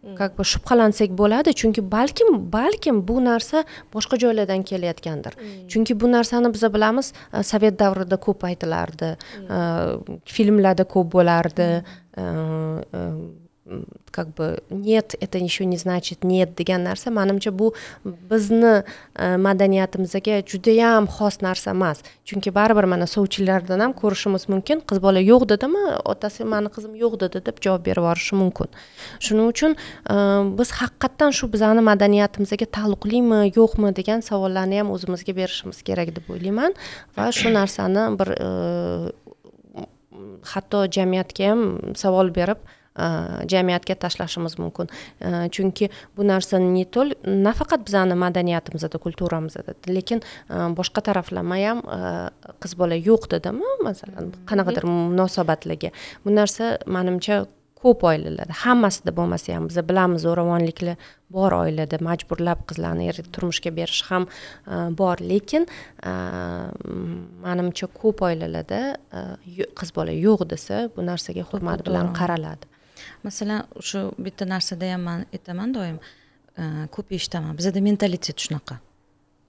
[SPEAKER 2] Mm. как бы shubhalansak bo'ladi chunki balkim balkim bu narsa boshqa joylardan kelayotgandir mm. chunki bu narsani biz bilamiz e, sovet davrida ko'p aytilardi mm. e, filmlarda ko'p bo'lardi e, как бы нет это ничего не значит нет degan narsa manimcha bu bizni madaniyatimizga judayam xos narsa emas chunki baribir mana sovchilardan ham ko'rishimiz mumkin qiz bola yo'q dedimi otasi mani qizim yo'q dedi deb javob berib yuborishi mumkin shuning uchun biz haqiqatdan shu bizani madaniyatimizga taalluqlimi yo'qmi degan savollarni ham o'zimizga berishimiz kerak deb o'ylayman va shu narsani bir hatto jamiyatga ham savol berib Э, jamiyatga tashlashimiz mumkin э, chunki bu narsa не только nafaqat bizani madaniyatimizda kulturamizda lekin э, boshqa taraflama ham qiz bola yo'q dedimi masalan qanaqadir munosabatlarga bu narsa manimcha ko'p oilalarda hammasida bo'lmasa ham biz bilamiz zo'ravonliklar bor oilada majburlab qizlarni er turmushga berish ham e, bor lekin e, manimcha ko'p oilalarda e, qiz bola yo'q desa bu narsaga hurmat bilan qaraladi
[SPEAKER 1] masalan o'sha bitta narsada ham man aytaman doim e, ko'p eshitaman bizada mentalitet shunaqa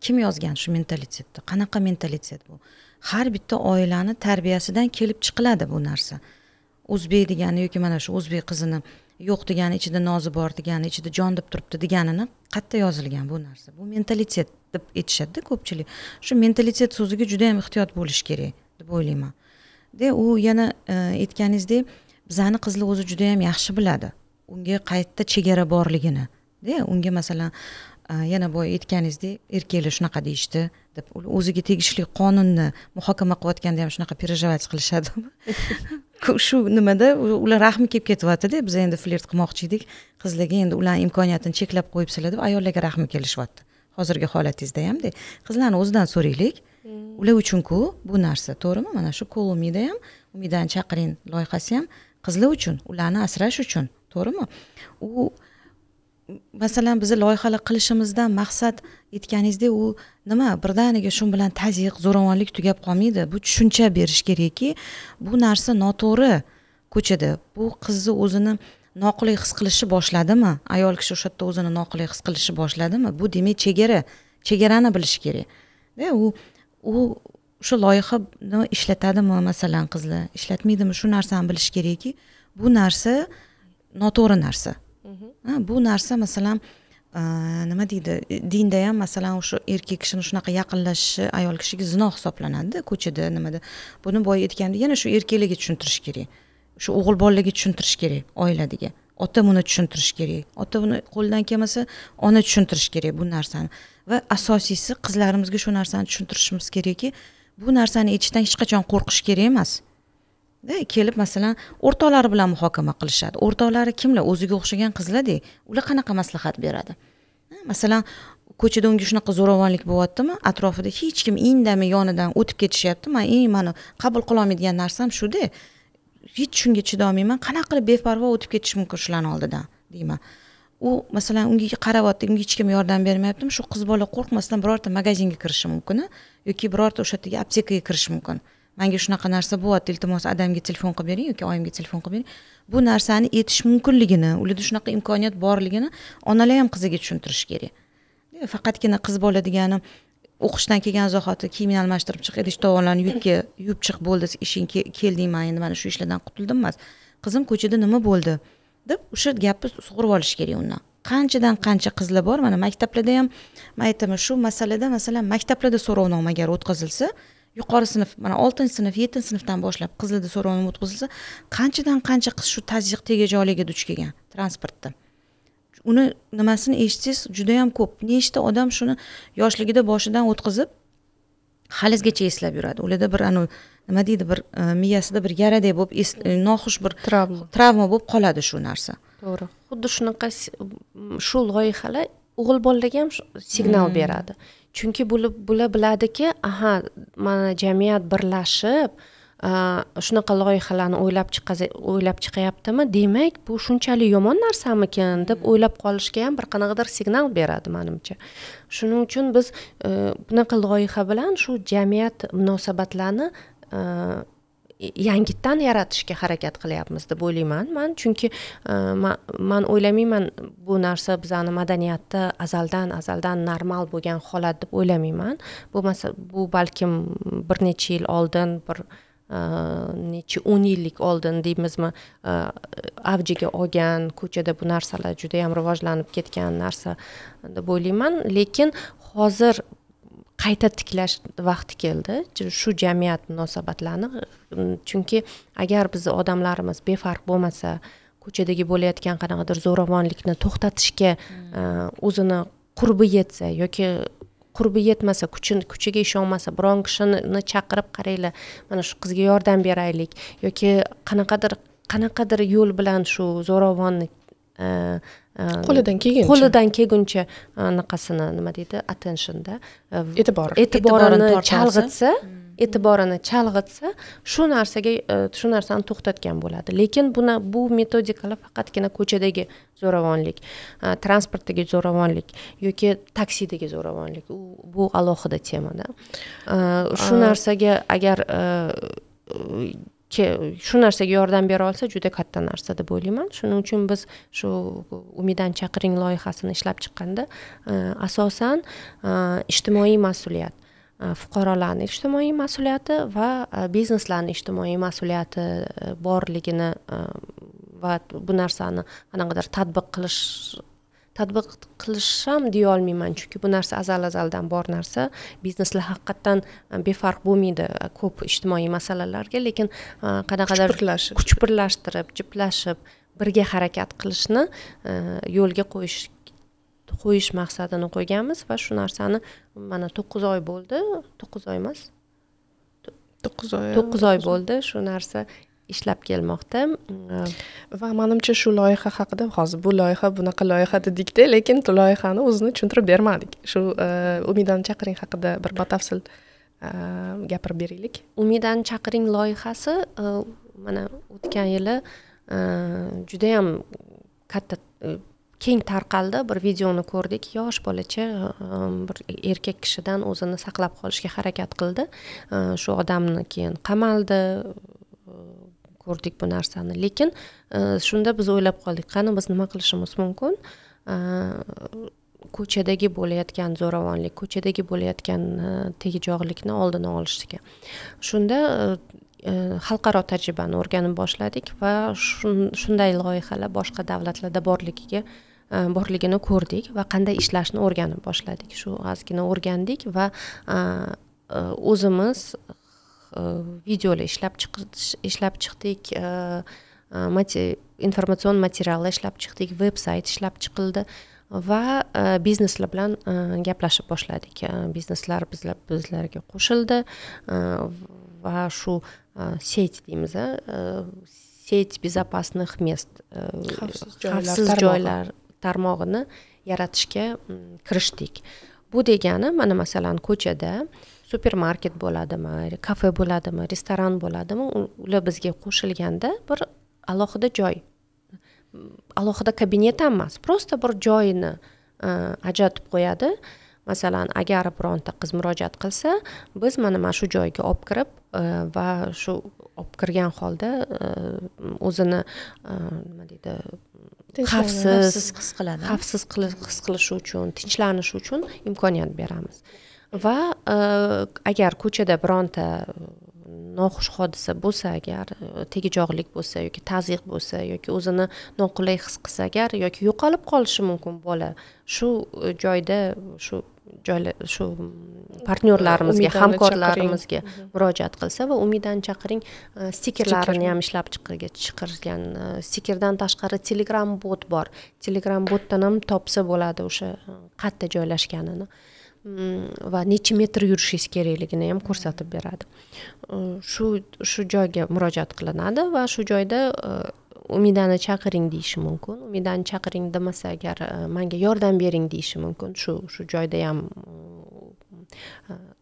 [SPEAKER 1] kim yozgan shu mentalitetni qanaqa mentalitet bu har bitta oilani tarbiyasidan kelib chiqiladi bu narsa o'zbek degani yoki mana shu o'zbek qizini yo'q degani ichida nozi bor degani ichida jon deb turibdi deganini qayerda yozilgan bu narsa bu mentalitet deb aytishadida ko'pchilik shu mentalitet so'ziga juda yam ehtiyot bo'lish kerak deb o'ylayman de u yana e, aytganingizdek bizani qizlar o'zi juda yam yaxshi biladi unga qayerda chegara borligini unga masalan yana boya aytganingizdek erkaklar shunaqa deyishdi deb o'ziga tegishli qonunni muhokama qilayotganda ham shunaqa переживать qilishadimi shu nimada ular rahmi kelib ketyaptida biz endi flert qilmoqchi edik qizlarga endi ularni imkoniyatini cheklab qo'yibsizlar deb ayollarga rahmi kelishyapti hozirgi holatingizda hamda qizlarni o'zidan so'raylik hmm. ular uchunku bu narsa to'g'rimi mana shu kolumida ham umidani chaqiring loyihasi ham qizlar uchun ularni asrash uchun to'g'rimi u masalan bizni loyihalar qilishimizdan maqsad aytganingizdek u nima birdaniga shu bilan tazyiq zo'ravonlik tugab qolmaydi bu tushuncha berish kerakki bu narsa noto'g'ri ko'chada bu qizni o'zini noqulay his qilishni boshladimi ayol kishi o'sha yerda o'zini noqulay his qilishni boshladimi bu demak chegara chegarani bilishi kerak u u o'sha loyihani ishlatadimi masalan qizlar ishlatmaydimi shu narsani bilish kerakki bu narsa noto'g'ri narsa mhm. bu narsa masalan nima deydi dinda ham masalan o'sha erkak kishini shunaqa yaqinlashishi ayol kishiga zino hisoblanadida ko'chada nimada buni boya aytganda yana shu erkaklarga tushuntirish kerak shu o'g'il bolalarga tushuntirish kerak oiladagi ota buni tushuntirish kerak ota buni qo'lidan kelmasa ona tushuntirish kerak bu narsani va asosiysi qizlarimizga shu narsani tushuntirishimiz kerakki bu narsani aytishdan hech qachon qo'rqish kerak emas kelib masalan o'rtoqlari bilan muhokama qilishadi o'rtoqlari kimlar o'ziga o'xshagan qizlarda ular qanaqa maslahat beradi masalan ko'chada unga shunaqa zo'ravonlik bo'lyaptimi atrofida hech kim indamay yonidan o'tib ketishyapti man eng mani qabul qilolmaydigan narsam shuda hech shunga chidolmayman qanaqa qilib beparvo o'tib ketish mumkin shularni oldidan deyman u masalan unga qarayapti unga hech kim yordam bermayaptimi shu qiz bola qo'rqmasdan birorta magazinga kirishi mumkin yoki birorta o'sha yerdagi aptekaga kirishi mumkin manga shunaqa narsa bo'lyapti iltimos adamga telefon qilib bering yoki oyimga telefon qilib bering bu narsani aytish mumkinligini ularda shunaqa imkoniyat borligini onalar ham qiziga tushuntirish kerak e, faqatgina qiz bola degani o'qishdan kelgan zahoti kiyimini almashtirib chiq idish tovonlarni yubga yuvib chiq bo'ldi ishing kelding man endi mana shu ishlardan qutuldim emas qizim ko'chada nima bo'ldi deb o'sha gapni sug'urib olish kerak undan qanchadan qancha qizlar bor mana maktablarda ham man aytaman shu masalada masalan maktablarda so'rovnoma agar o'tkazilsa yuqori sinf mana oltinchi sinf yettinchi sinfdan boshlab qizlarda so'rovnoma o'tkazilsa qanchadan qancha qiz shu tazyiq tegajoqligiga duch kelgan transportda uni nimasini eshitsangiz judayam ko'p nechta odam shuni yoshligida boshidan o'tkazib haligacha eslab yuradi ularda bir anavi nima deydi bir e, miyasida bir yaradek bo'lib e, noxush bir travma travma bo'lib qoladi shu narsa
[SPEAKER 2] to'g'ri xuddi shunaqa shu loyihalar o'g'il bolalarga ham signal hmm. beradi chunki bular biladiki aha mana jamiyat birlashib shunaqa loyihalarni o'ylab o'ylab chiqyaptimi demak bu shunchalik yomon narsamikan deb hmm. o'ylab qolishga ham bir qanaqadir signal beradi manimcha shuning uchun biz e, bunaqa loyiha bilan shu jamiyat munosabatlarini e, yangitdan yaratishga harakat qilyapmiz deb o'ylayman man chunki e, man o'ylamayman bu narsa bizani madaniyatda azaldan azaldan normal bo'lgan holat deb o'ylamayman bu bu balkim bir necha yil oldin bir necha o'n yillik oldin deymizmi avjiga olgan ko'chada bu narsalar juda yam rivojlanib ketgan narsa deb o'ylayman lekin hozir qayta tiklash vaqti keldi shu jamiyat munosabatlarini chunki agar bizni odamlarimiz befarq bo'lmasa ko'chadagi bo'layotgan qanaqadir zo'ravonlikni to'xtatishga o'zini qurbi yetsa yoki qurbi yetmasa kuchi kuchiga ishonmasa biron kishini chaqirib qaranglar mana shu qizga yordam beraylik yoki qanaqadir qanaqadir yo'l bilan shu zo'ravonni e, e, qo'lidan kelguncha qo'lidan kelguncha anaqasini e, nima deydi attentionda e'tibor e'tiborini chalg'itsa hmm. e'tiborini chalg'itsa shu narsaga e, shu narsani to'xtatgan bo'ladi lekin buni bu metodikalar faqatgina ko'chadagi zo'ravonlik e, transportdagi zo'ravonlik yoki taksidagi zo'ravonlik bu alohida temada e, shu narsaga agar shu narsaga yordam bera olsa juda katta narsa deb o'ylayman shuning uchun biz shu umidan chaqiring loyihasini ishlab chiqqanda asosan ijtimoiy mas'uliyat Э, fuqarolarni ijtimoiy mas'uliyati va e, bizneslarni ijtimoiy mas'uliyati e, borligini e, va bu narsani qanaqadir tadbiq qilish tadbiq qilish ham deyolmayman chunki bu narsa azal azaldan bor narsa bizneslar haqiqatdan befarq bo'lmaydi ko'p ijtimoiy masalalarga lekin qanaqadir kuch birlashtirib jiplashib birga harakat qilishni yo'lga qo'yish qo'yish maqsadini qo'yganmiz va shu narsani mana to'qqiz oy bo'ldi to'qqiz oy emas to'qqiz oy to'qqiz oy bo'ldi shu narsa ishlab kelmoqda
[SPEAKER 3] ehm, va manimcha shu loyiha haqida hozir bu loyiha bunaqa loyiha dedikda lekin loyihani o'zini tushuntirib bermadik shu ehm, umidani chaqiring haqida bir batafsil ehm, gapirib beraylik
[SPEAKER 2] umidani chaqiring loyihasi mana o'tgan yili judayam katta keng tarqaldi bir videoni ko'rdik yosh bolacha ehm, bir erkak kishidan o'zini saqlab qolishga harakat qildi ehm, shu odamni keyin qamaldi ko'rdik bu narsani lekin ehm, shunda biz o'ylab qoldik qani biz nima qilishimiz mumkin ko'chadagi bo'layotgan zo'ravonlik ko'chadagi bo'layotgan e, tegajog'likni oldini olishga shunda e, e, xalqaro tajribani o'rganib boshladik va shunday loyihalar boshqa davlatlarda borligiga E, borligini ko'rdik va qanday ishlashni o'rganib boshladik shu ozgina o'rgandik va e, e, o'zimiz videolar ishlab chiqish ishlab chiqdik informatsion materiallar ishlab chiqdik veb sayt ishlab chiqildi va bizneslar bilan gaplashib boshladik bizneslar bizlar bizlarga qo'shildi va shu set deymiz set безопасных мест xavfsiz joylar tarmog'ini yaratishga mm, kirishdik bu degani mana masalan ko'chada supermarket bo'ladimi kafe bo'ladimi restoran bo'ladimi ular bizga qo'shilganda bir alohida joy mm, alohida kabinet ham emas просто bir joyini e, ajratib qo'yadi masalan agar bironta qiz murojaat qilsa biz mana mana shu joyga olib kirib e, va shu olib kirgan holda e, o'zini nima deydi xavfsiz his qiladi xavfsiz his qilishi uchun tinchlanishi uchun imkoniyat beramiz va e, agar ko'chada bironta noxush hodisa bo'lsa agar e, tegajog'lik bo'lsa yoki tazyiq bo'lsa yoki o'zini noqulay his qilsa agar yoki yo'qolib qolishi mumkin bola shu e, joyda shu joylar shu mm, partnyorlarimizga hamkorlarimizga murojaat qilsa va umidani chaqiring e, stikerlarini ham ishlab chiqarilgan stikerdan tashqari telegram bot bor telegram botdan ham topsa bo'ladi o'sha qayerda joylashganini va necha metr yurishingiz kerakligini ham ko'rsatib beradi э, shu shu joyga murojaat qilinadi va shu joyda э, umidani chaqiring deyishi mumkin umidani chaqiring demasa agar э, manga yordam bering deyishi mumkin shu shu joyda ham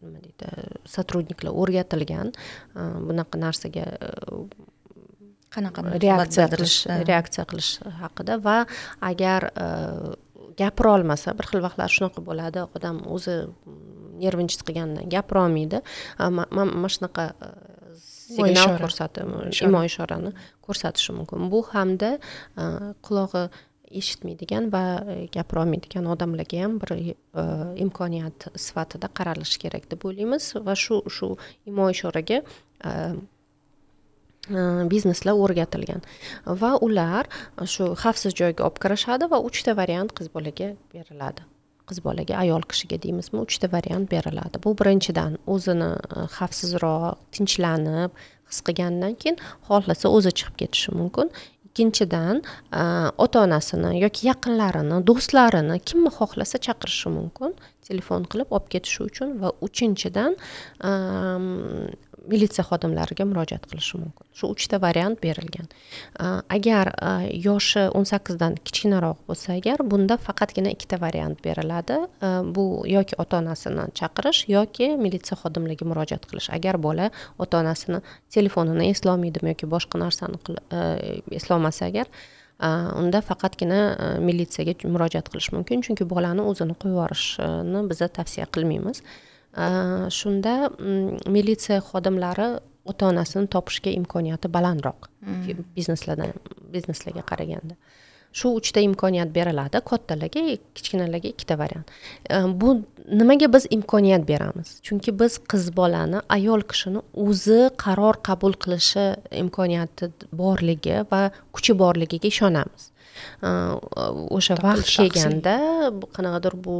[SPEAKER 2] nima deydi сотрудниклар o'rgatilgan bunaqa narsaga qanaqa reaksiya qilish reaksiya qilish haqida va agar gapira olmasa bir xil vaqtlar shunaqa bo'ladi odam o'zi mm, nervini chit qilganidan gapira olmaydi mana shunaqa e,
[SPEAKER 1] signal ko'rsatib
[SPEAKER 2] imo ishorani ko'rsatishi mumkin bu hamda e, qulog'i eshitmaydigan va e, gapira olmaydigan odamlarga ham bir imkoniyat sifatida qaralishi kerak deb o'ylaymiz va shu shu imo ishoraga bizneslar o'rgatilgan va ular shu xavfsiz joyga olib kirishadi va uchta variant qiz bolaga beriladi qiz bolaga ayol kishiga deymizmi uchta variant beriladi bu birinchidan o'zini xavfsizroq tinchlanib his qilgandan keyin xohlasa o'zi chiqib ketishi mumkin ikkinchidan ota onasini yoki yaqinlarini do'stlarini kimni xohlasa chaqirishi mumkin telefon qilib olib ketishi uchun va uchinchidan militsiya xodimlariga murojaat qilishi mumkin shu uchta variant berilgan agar yoshi o'n sakkizdan kichkinaroq bo'lsa agar bunda faqatgina ikkita variant beriladi bu yoki ota onasini chaqirish yoki militsiya xodimlariga murojaat qilish agar bola ota onasini telefonini eslolmaydimi yoki boshqa narsani eslolmasa agar unda faqatgina militsiyaga murojaat qilish mumkin chunki bolani o'zini qo'yib yuborishni biza tavsiya qilmaymiz Э, shunda militsiya xodimlari ota onasini topishga imkoniyati balandroq bizneslardan bizneslarga qaraganda shu uchta imkoniyat beriladi kattalarga kichkinalarga ikkita variant э, bu nimaga biz imkoniyat beramiz chunki biz qiz bolani ayol kishini o'zi qaror qabul qilishi imkoniyati borligi va kuchi borligiga ishonamiz э, o'sha vaqt kelganda qanaqadir bu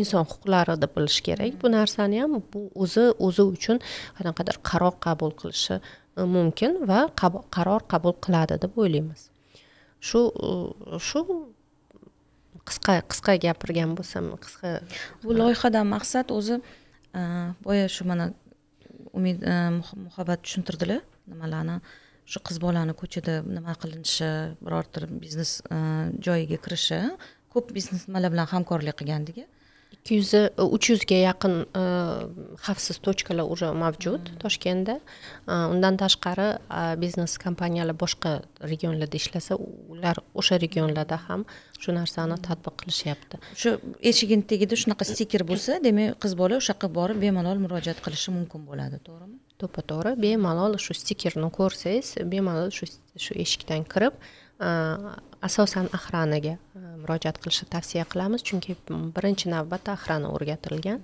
[SPEAKER 2] inson huquqlari deb bilish kerak bu narsani ham bu o'zi o'zi uchun qanaqadir qaror qabul qilishi e, mumkin va qaror qabul qiladi deb o'ylaymiz shu e, shu
[SPEAKER 1] qisqa qisqa gapirgan bo'lsam qisqa bu loyihadan maqsad o'zi e, boya shu mana umid muhabbat tushuntirdilar nimalarni shu qiz bolani ko'chada nima qilinishi birorta biznes joyiga kirishi ko'p biznes nimalar bilan hamkorlik qilgandik
[SPEAKER 2] ikki yuz e, uch yuzga
[SPEAKER 1] yaqin e,
[SPEAKER 2] xavfsiz точкалар уже mavjud toshkentda e, undan tashqari biznes kompaniyalar boshqa regionlarda ishlasa ular o'sha regionlarda ham shu narsani
[SPEAKER 1] tatbiq qilishyapti shu eshigini tagida shunaqa stiker bo'lsa demak qiz bola o'sha yoqqa borib bemalol murojaat qilishi mumkin bo'ladi to'g'rimi to'ppa to'g'ri bemalol shu stikerni ko'rsangiz
[SPEAKER 2] bemalol shu shu eshikdan kirib Э, asosan охранаga э, murojaat qilishni tavsiya qilamiz chunki birinchi navbatda охрана o'rgatilgan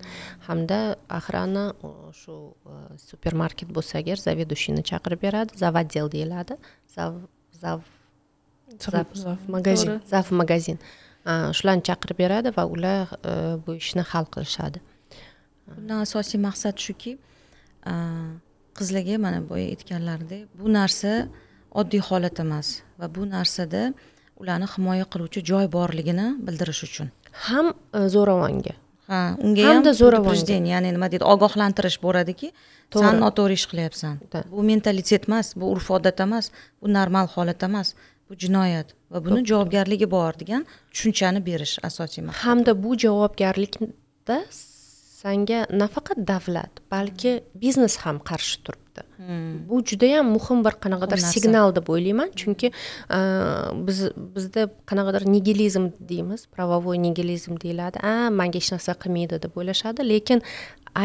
[SPEAKER 2] hamda охрана э, shu supermarket bo'lsa agar заведующийni chaqirib beradi заводел deyiladi zav zav
[SPEAKER 1] zav magazin
[SPEAKER 2] zav magazin shularni chaqirib beradi va ular bu ishni hal qilishadi
[SPEAKER 1] bundan asosiy maqsad shuki qizlarga mana boya aytganlaridek bu narsa oddiy holat emas va bu narsada ularni himoya qiluvchi joy borligini bildirish uchun ham e, zo'ravonga ha unga hamda zo'ravon ya'ni nima deydi ogohlantirish bo'ladiki san noto'g'ri ish qilyapsan bu mentalitet emas bu urf odat emas bu normal holat emas bu jinoyat va buni javobgarligi bor degan tushunchani berish asosiy maqsad
[SPEAKER 2] hamda bu javobgarlikda sanga nafaqat davlat balki biznes ham qarshi turibdi o'tmoqda hmm. bu judayam muhim bir qanaqadir signal deb o'ylayman chunki e, biz bizda qanaqadir nigilizm deymiz правовой nigilizm deyiladi a manga hech narsa qilmaydi deb o'ylashadi lekin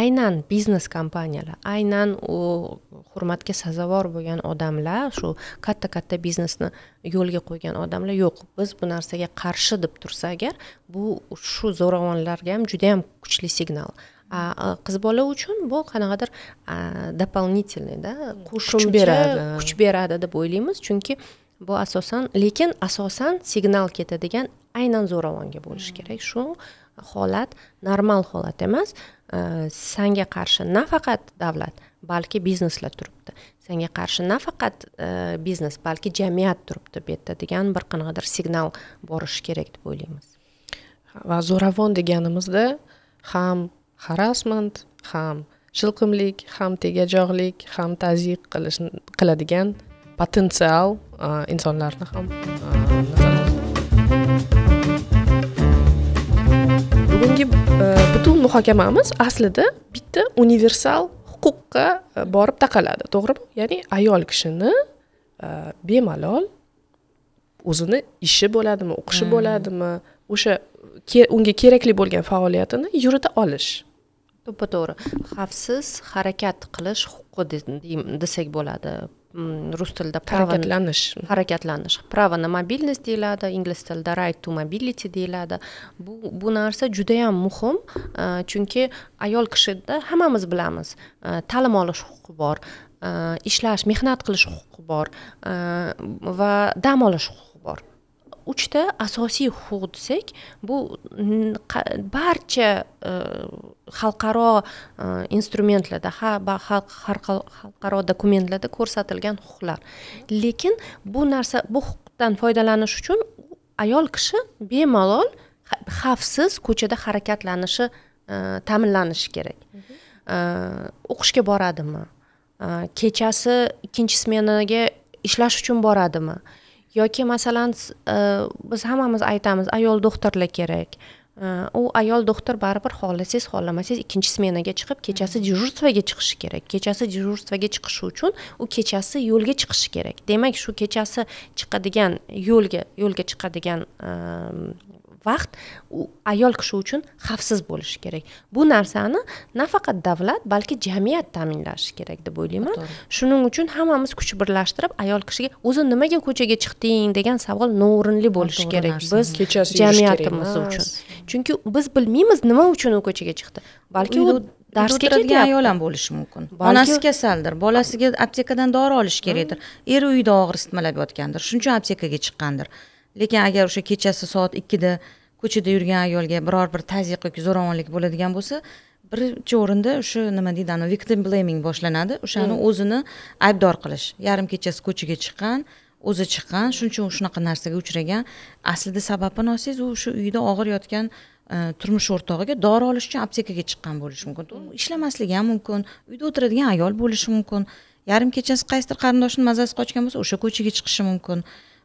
[SPEAKER 2] aynan biznes kompaniyalar aynan u hurmatga sazovor bo'lgan odamlar shu katta katta biznesni yo'lga qo'ygan odamlar yo'q biz bu narsaga qarshi deb tursa agar bu shu zo'ravonlarga ham judayam kuchli signal qiz bola uchun bu qanaqadir дополнительный да qo'shimcha kuch beradi kuch beradi deb o'ylaymiz chunki bu asosan lekin asosan signal ketadigan aynan zo'ravonga bo'lishi kerak shu holat normal holat emas sanga qarshi nafaqat davlat balki bizneslar turibdi sanga qarshi nafaqat biznes balki jamiyat turibdi bu yerda degan bir qanaqadir signal borishi kerak deb o'ylaymiz va zo'ravon deganimizda ham harassment
[SPEAKER 3] ham shilqimlik ham tegajog'lik ham tazyiq qilish qiladigan potensial uh, insonlarni ham uh, bugungi uh, butun muhokamamiz aslida bitta universal huquqqa borib taqaladi to'g'rimi ya'ni ayol kishini bemalol o'zini ishi bo'ladimi o'qishi hmm. bo'ladimi
[SPEAKER 2] o'sha unga kerakli bo'lgan faoliyatini yurita olish to'ppa to'g'ri xavfsiz harakat qilish huquqi desak bo'ladi mm, rus tilida harakatlanish harakatlanish право на мобильность deyiladi ingliz tilida right to mobility deyiladi bu bu narsa juda yam muhim e, chunki ayol kishida hammamiz bilamiz e, ta'lim olish huquqi bor e, ishlash mehnat qilish huquqi bor va dam olish huquqi bor uchta asosiy huquq desak bu barcha e, xalqaro e, instrumentlarda xalqaro dokumentlarda ko'rsatilgan huquqlar lekin bu narsa bu huquqdan foydalanish uchun ayol kishi bemalol xavfsiz ko'chada harakatlanishi e, ta'minlanishi kerak o'qishga boradimi kechasi ikkinchi smenaga ishlash uchun boradimi yoki masalan e, biz hammamiz aytamiz ayol doktorlar kerak e, u ayol doktor baribir xohlasangiz xohlamasangiz ikkinchi smenaga chiqib kechasi dejurstvaga chiqishi kerak kechasi dejurstvaga chiqishi uchun u kechasi yo'lga chiqishi kerak demak shu kechasi chiqadigan yo'lga yo'lga chiqadigan e, vaqt u ayol kishi uchun xavfsiz bo'lishi kerak bu narsani nafaqat davlat balki jamiyat ta'minlashi kerak deb o'ylayman shuning uchun hammamiz kuch birlashtirib ayol kishiga o'zi nimaga ko'chaga chiqding degan savol noo'rinli bo'lishi kerak biz jamiyatimiz uchun chunki biz bilmaymiz nima uchun u ko'chaga chiqdi balki u darsga ketadigan ayol
[SPEAKER 1] ham bo'lishi mumkin onasi kasaldir bolasiga aptekadan dori olish kerakdir eri uyda og'ir isitmalab yotgandir shuning uchun aptekaga chiqqandir lekin agar o'sha kechasi soat ikkida ko'chada yurgan ayolga biror bir tazyiq yoki zo'ravonlik bo'ladigan bo'lsa birinchi o'rinda o'sha nima deydi anavi victim blaming boshlanadi o'shani hmm. o'zini aybdor qilish yarim kechasi ko'chaga chiqqan o'zi chiqqan shuning uchun shunaqa narsaga uchragan aslida sababini olsangiz u o'sha uyda og'ir yotgan e, turmush o'rtog'iga dori olish uchun aptekaga chiqqan bo'lishi mumkin hmm. ishlamasligi ham mumkin uyda o'tiradigan ayol bo'lishi mumkin yarim kechasi qaysidir qarindoshini mazasi qochgan bo'lsa o'sha ko'chaga chiqishi mumkin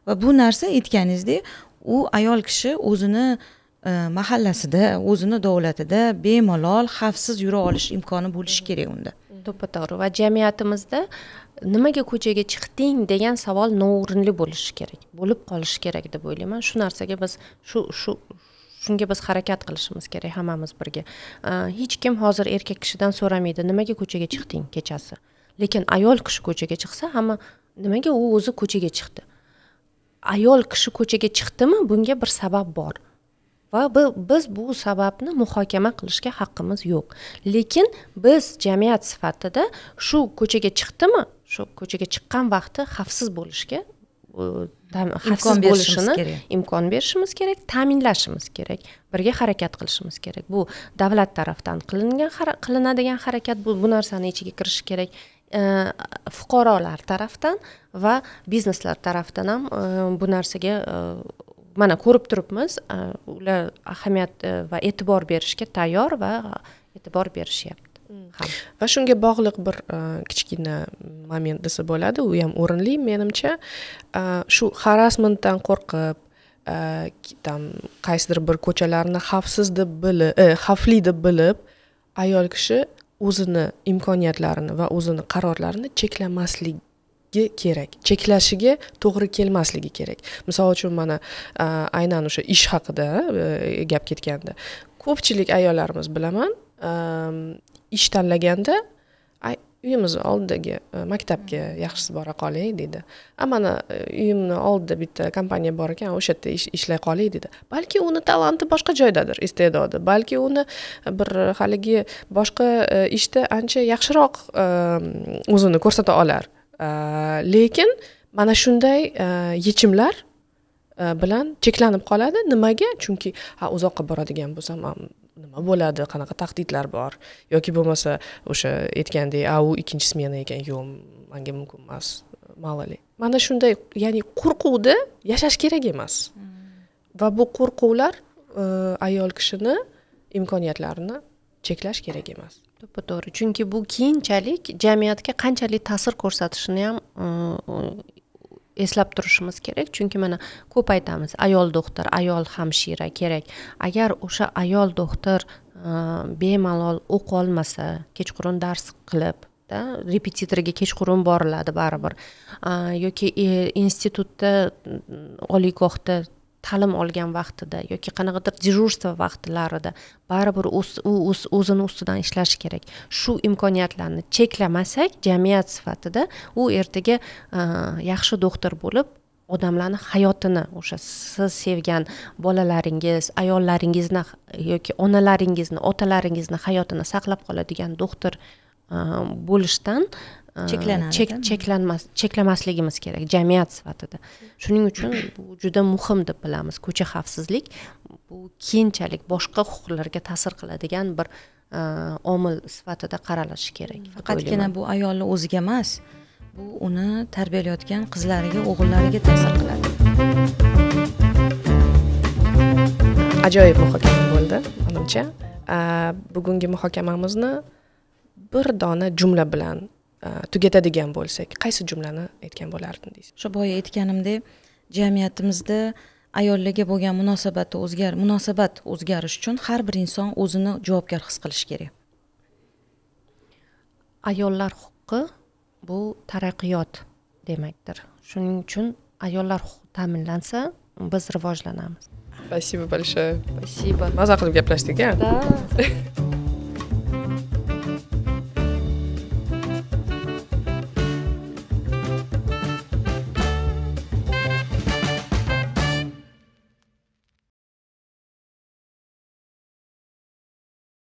[SPEAKER 1] va bu narsa aytganingizdek u ayol kishi o'zini e, mahallasida o'zini davlatida bemalol xavfsiz yura olish imkoni bo'lishi kerak unda to'ppa to'g'ri va jamiyatimizda nimaga ko'chaga chiqding degan
[SPEAKER 2] savol noo'rinli bo'lishi kerak bo'lib qolishi kerak deb o'ylayman shu narsaga biz shu shu shunga biz harakat qilishimiz kerak hammamiz birga e, hech kim hozir erkak kishidan so'ramaydi nimaga ko'chaga chiqding kechasi lekin ayol kishi ko'chaga chiqsa hamma nimaga u o'zi ko'chaga chiqdi ayol kishi ko'chaga chiqdimi bunga bir sabab bor va biz bu sababni muhokama qilishga haqqimiz yo'q lekin biz jamiyat sifatida shu ko'chaga chiqdimi shu ko'chaga chiqqan vaqti xavfsiz bo'lishga xavfsiz bo'lishini imkon berishimiz kerak ta'minlashimiz kerak birga harakat qilishimiz kerak bu davlat tarafdan qilingan qilinadigan harakat bu bu narsani ichiga kirishi kerak E, fuqarolar tarafdan va bizneslar tarafdan ham e, bu narsaga e, mana ko'rib turibmiz ular ahamiyat va e'tibor berishga tayyor va e'tibor berishyapti mm.
[SPEAKER 3] va shunga bog'liq bir kichkina moment desa bo'ladi u ham o'rinli menimcha shu harassmentdan qo'rqib там qaysidir bir ko'chalarni xavfsiz deb bilib xavfli deb bilib ayol kishi o'zini imkoniyatlarini va o'zini qarorlarini cheklamaslik kerak cheklashiga to'g'ri kelmasligi kerak misol uchun mana aynan o'sha ish haqida e, gap ketganda ko'pchilik ayollarimiz bilaman ish tanlaganda uyimizni oldidagi e, maktabga yaxshisi bora qoling deydi a mana e, uyimni oldida bitta kompaniya bor ekan o'sha yerda ishlay qoling deydi balki uni talanti boshqa joydadir iste'dodi balki uni bir haligi boshqa e, ishda ancha yaxshiroq o'zini ko'rsata olar lekin mana shunday yechimlar bilan cheklanib qoladi nimaga chunki ha uzoqqa boradigan bo'lsam nima bo'ladi qanaqa tahdidlar bor yoki bo'lmasa o'sha aytgandek a u ikkinchi smena ekan yo'q manga mumkin emas мало ли mana shunday ya'ni qo'rquvda yashash kerak emas hmm. va bu qo'rquvlar
[SPEAKER 2] e, ayol kishini imkoniyatlarini cheklash kerak emas to'ppa to'g'ri chunki bu keyinchalik jamiyatga qanchalik ta'sir ko'rsatishini ham e, eslab turishimiz kerak chunki mana ko'p aytamiz ayol doktor ayol hamshira kerak agar o'sha ayol doktor e, bemalol o'qolmasa kechqurun dars qilib da repetitorga kechqurun boriladi baribir yoki e, institutda oliygohda ta'lim olgan vaqtida yoki qanaqadir dejurstvo vaqtlarida baribir u o'zini ustidan ishlashi kerak shu imkoniyatlarni cheklamasak jamiyat sifatida u ertaga yaxshi doktor bo'lib odamlarni hayotini o'sha siz sevgan bolalaringiz ayollaringizni yoki onalaringizni otalaringizni hayotini saqlab qoladigan doktor bo'lishdan cheklanadi cheklanmas cheklamasligimiz kerak jamiyat sifatida shuning uchun bu juda muhim deb bilamiz ko'cha xavfsizlik bu keyinchalik boshqa huquqlarga ta'sir qiladigan bir omil sifatida
[SPEAKER 1] qaralishi kerak faqatgina bu ayolni o'ziga emas bu uni tarbiyalayotgan qizlariga o'g'illariga ta'sir qiladi
[SPEAKER 3] ajoyib muhokama bo'ldi manimcha bugungi muhokamamizni bir dona jumla bilan tugatadigan э, bo'lsak
[SPEAKER 1] qaysi jumlani aytgan bo'lardin deysiz o'sha boya aytganimdek jamiyatimizda ayollarga bo'lgan munosabati o'zgar munosabat o'zgarish uchun har bir inson o'zini javobgar his qilishi kerak ayollar huquqi bu taraqqiyot demakdir
[SPEAKER 2] shuning uchun ayollar huquqi ta'minlansa biz rivojlanamiz
[SPEAKER 3] спасибо большое спасибо maza qilib gaplashdik a да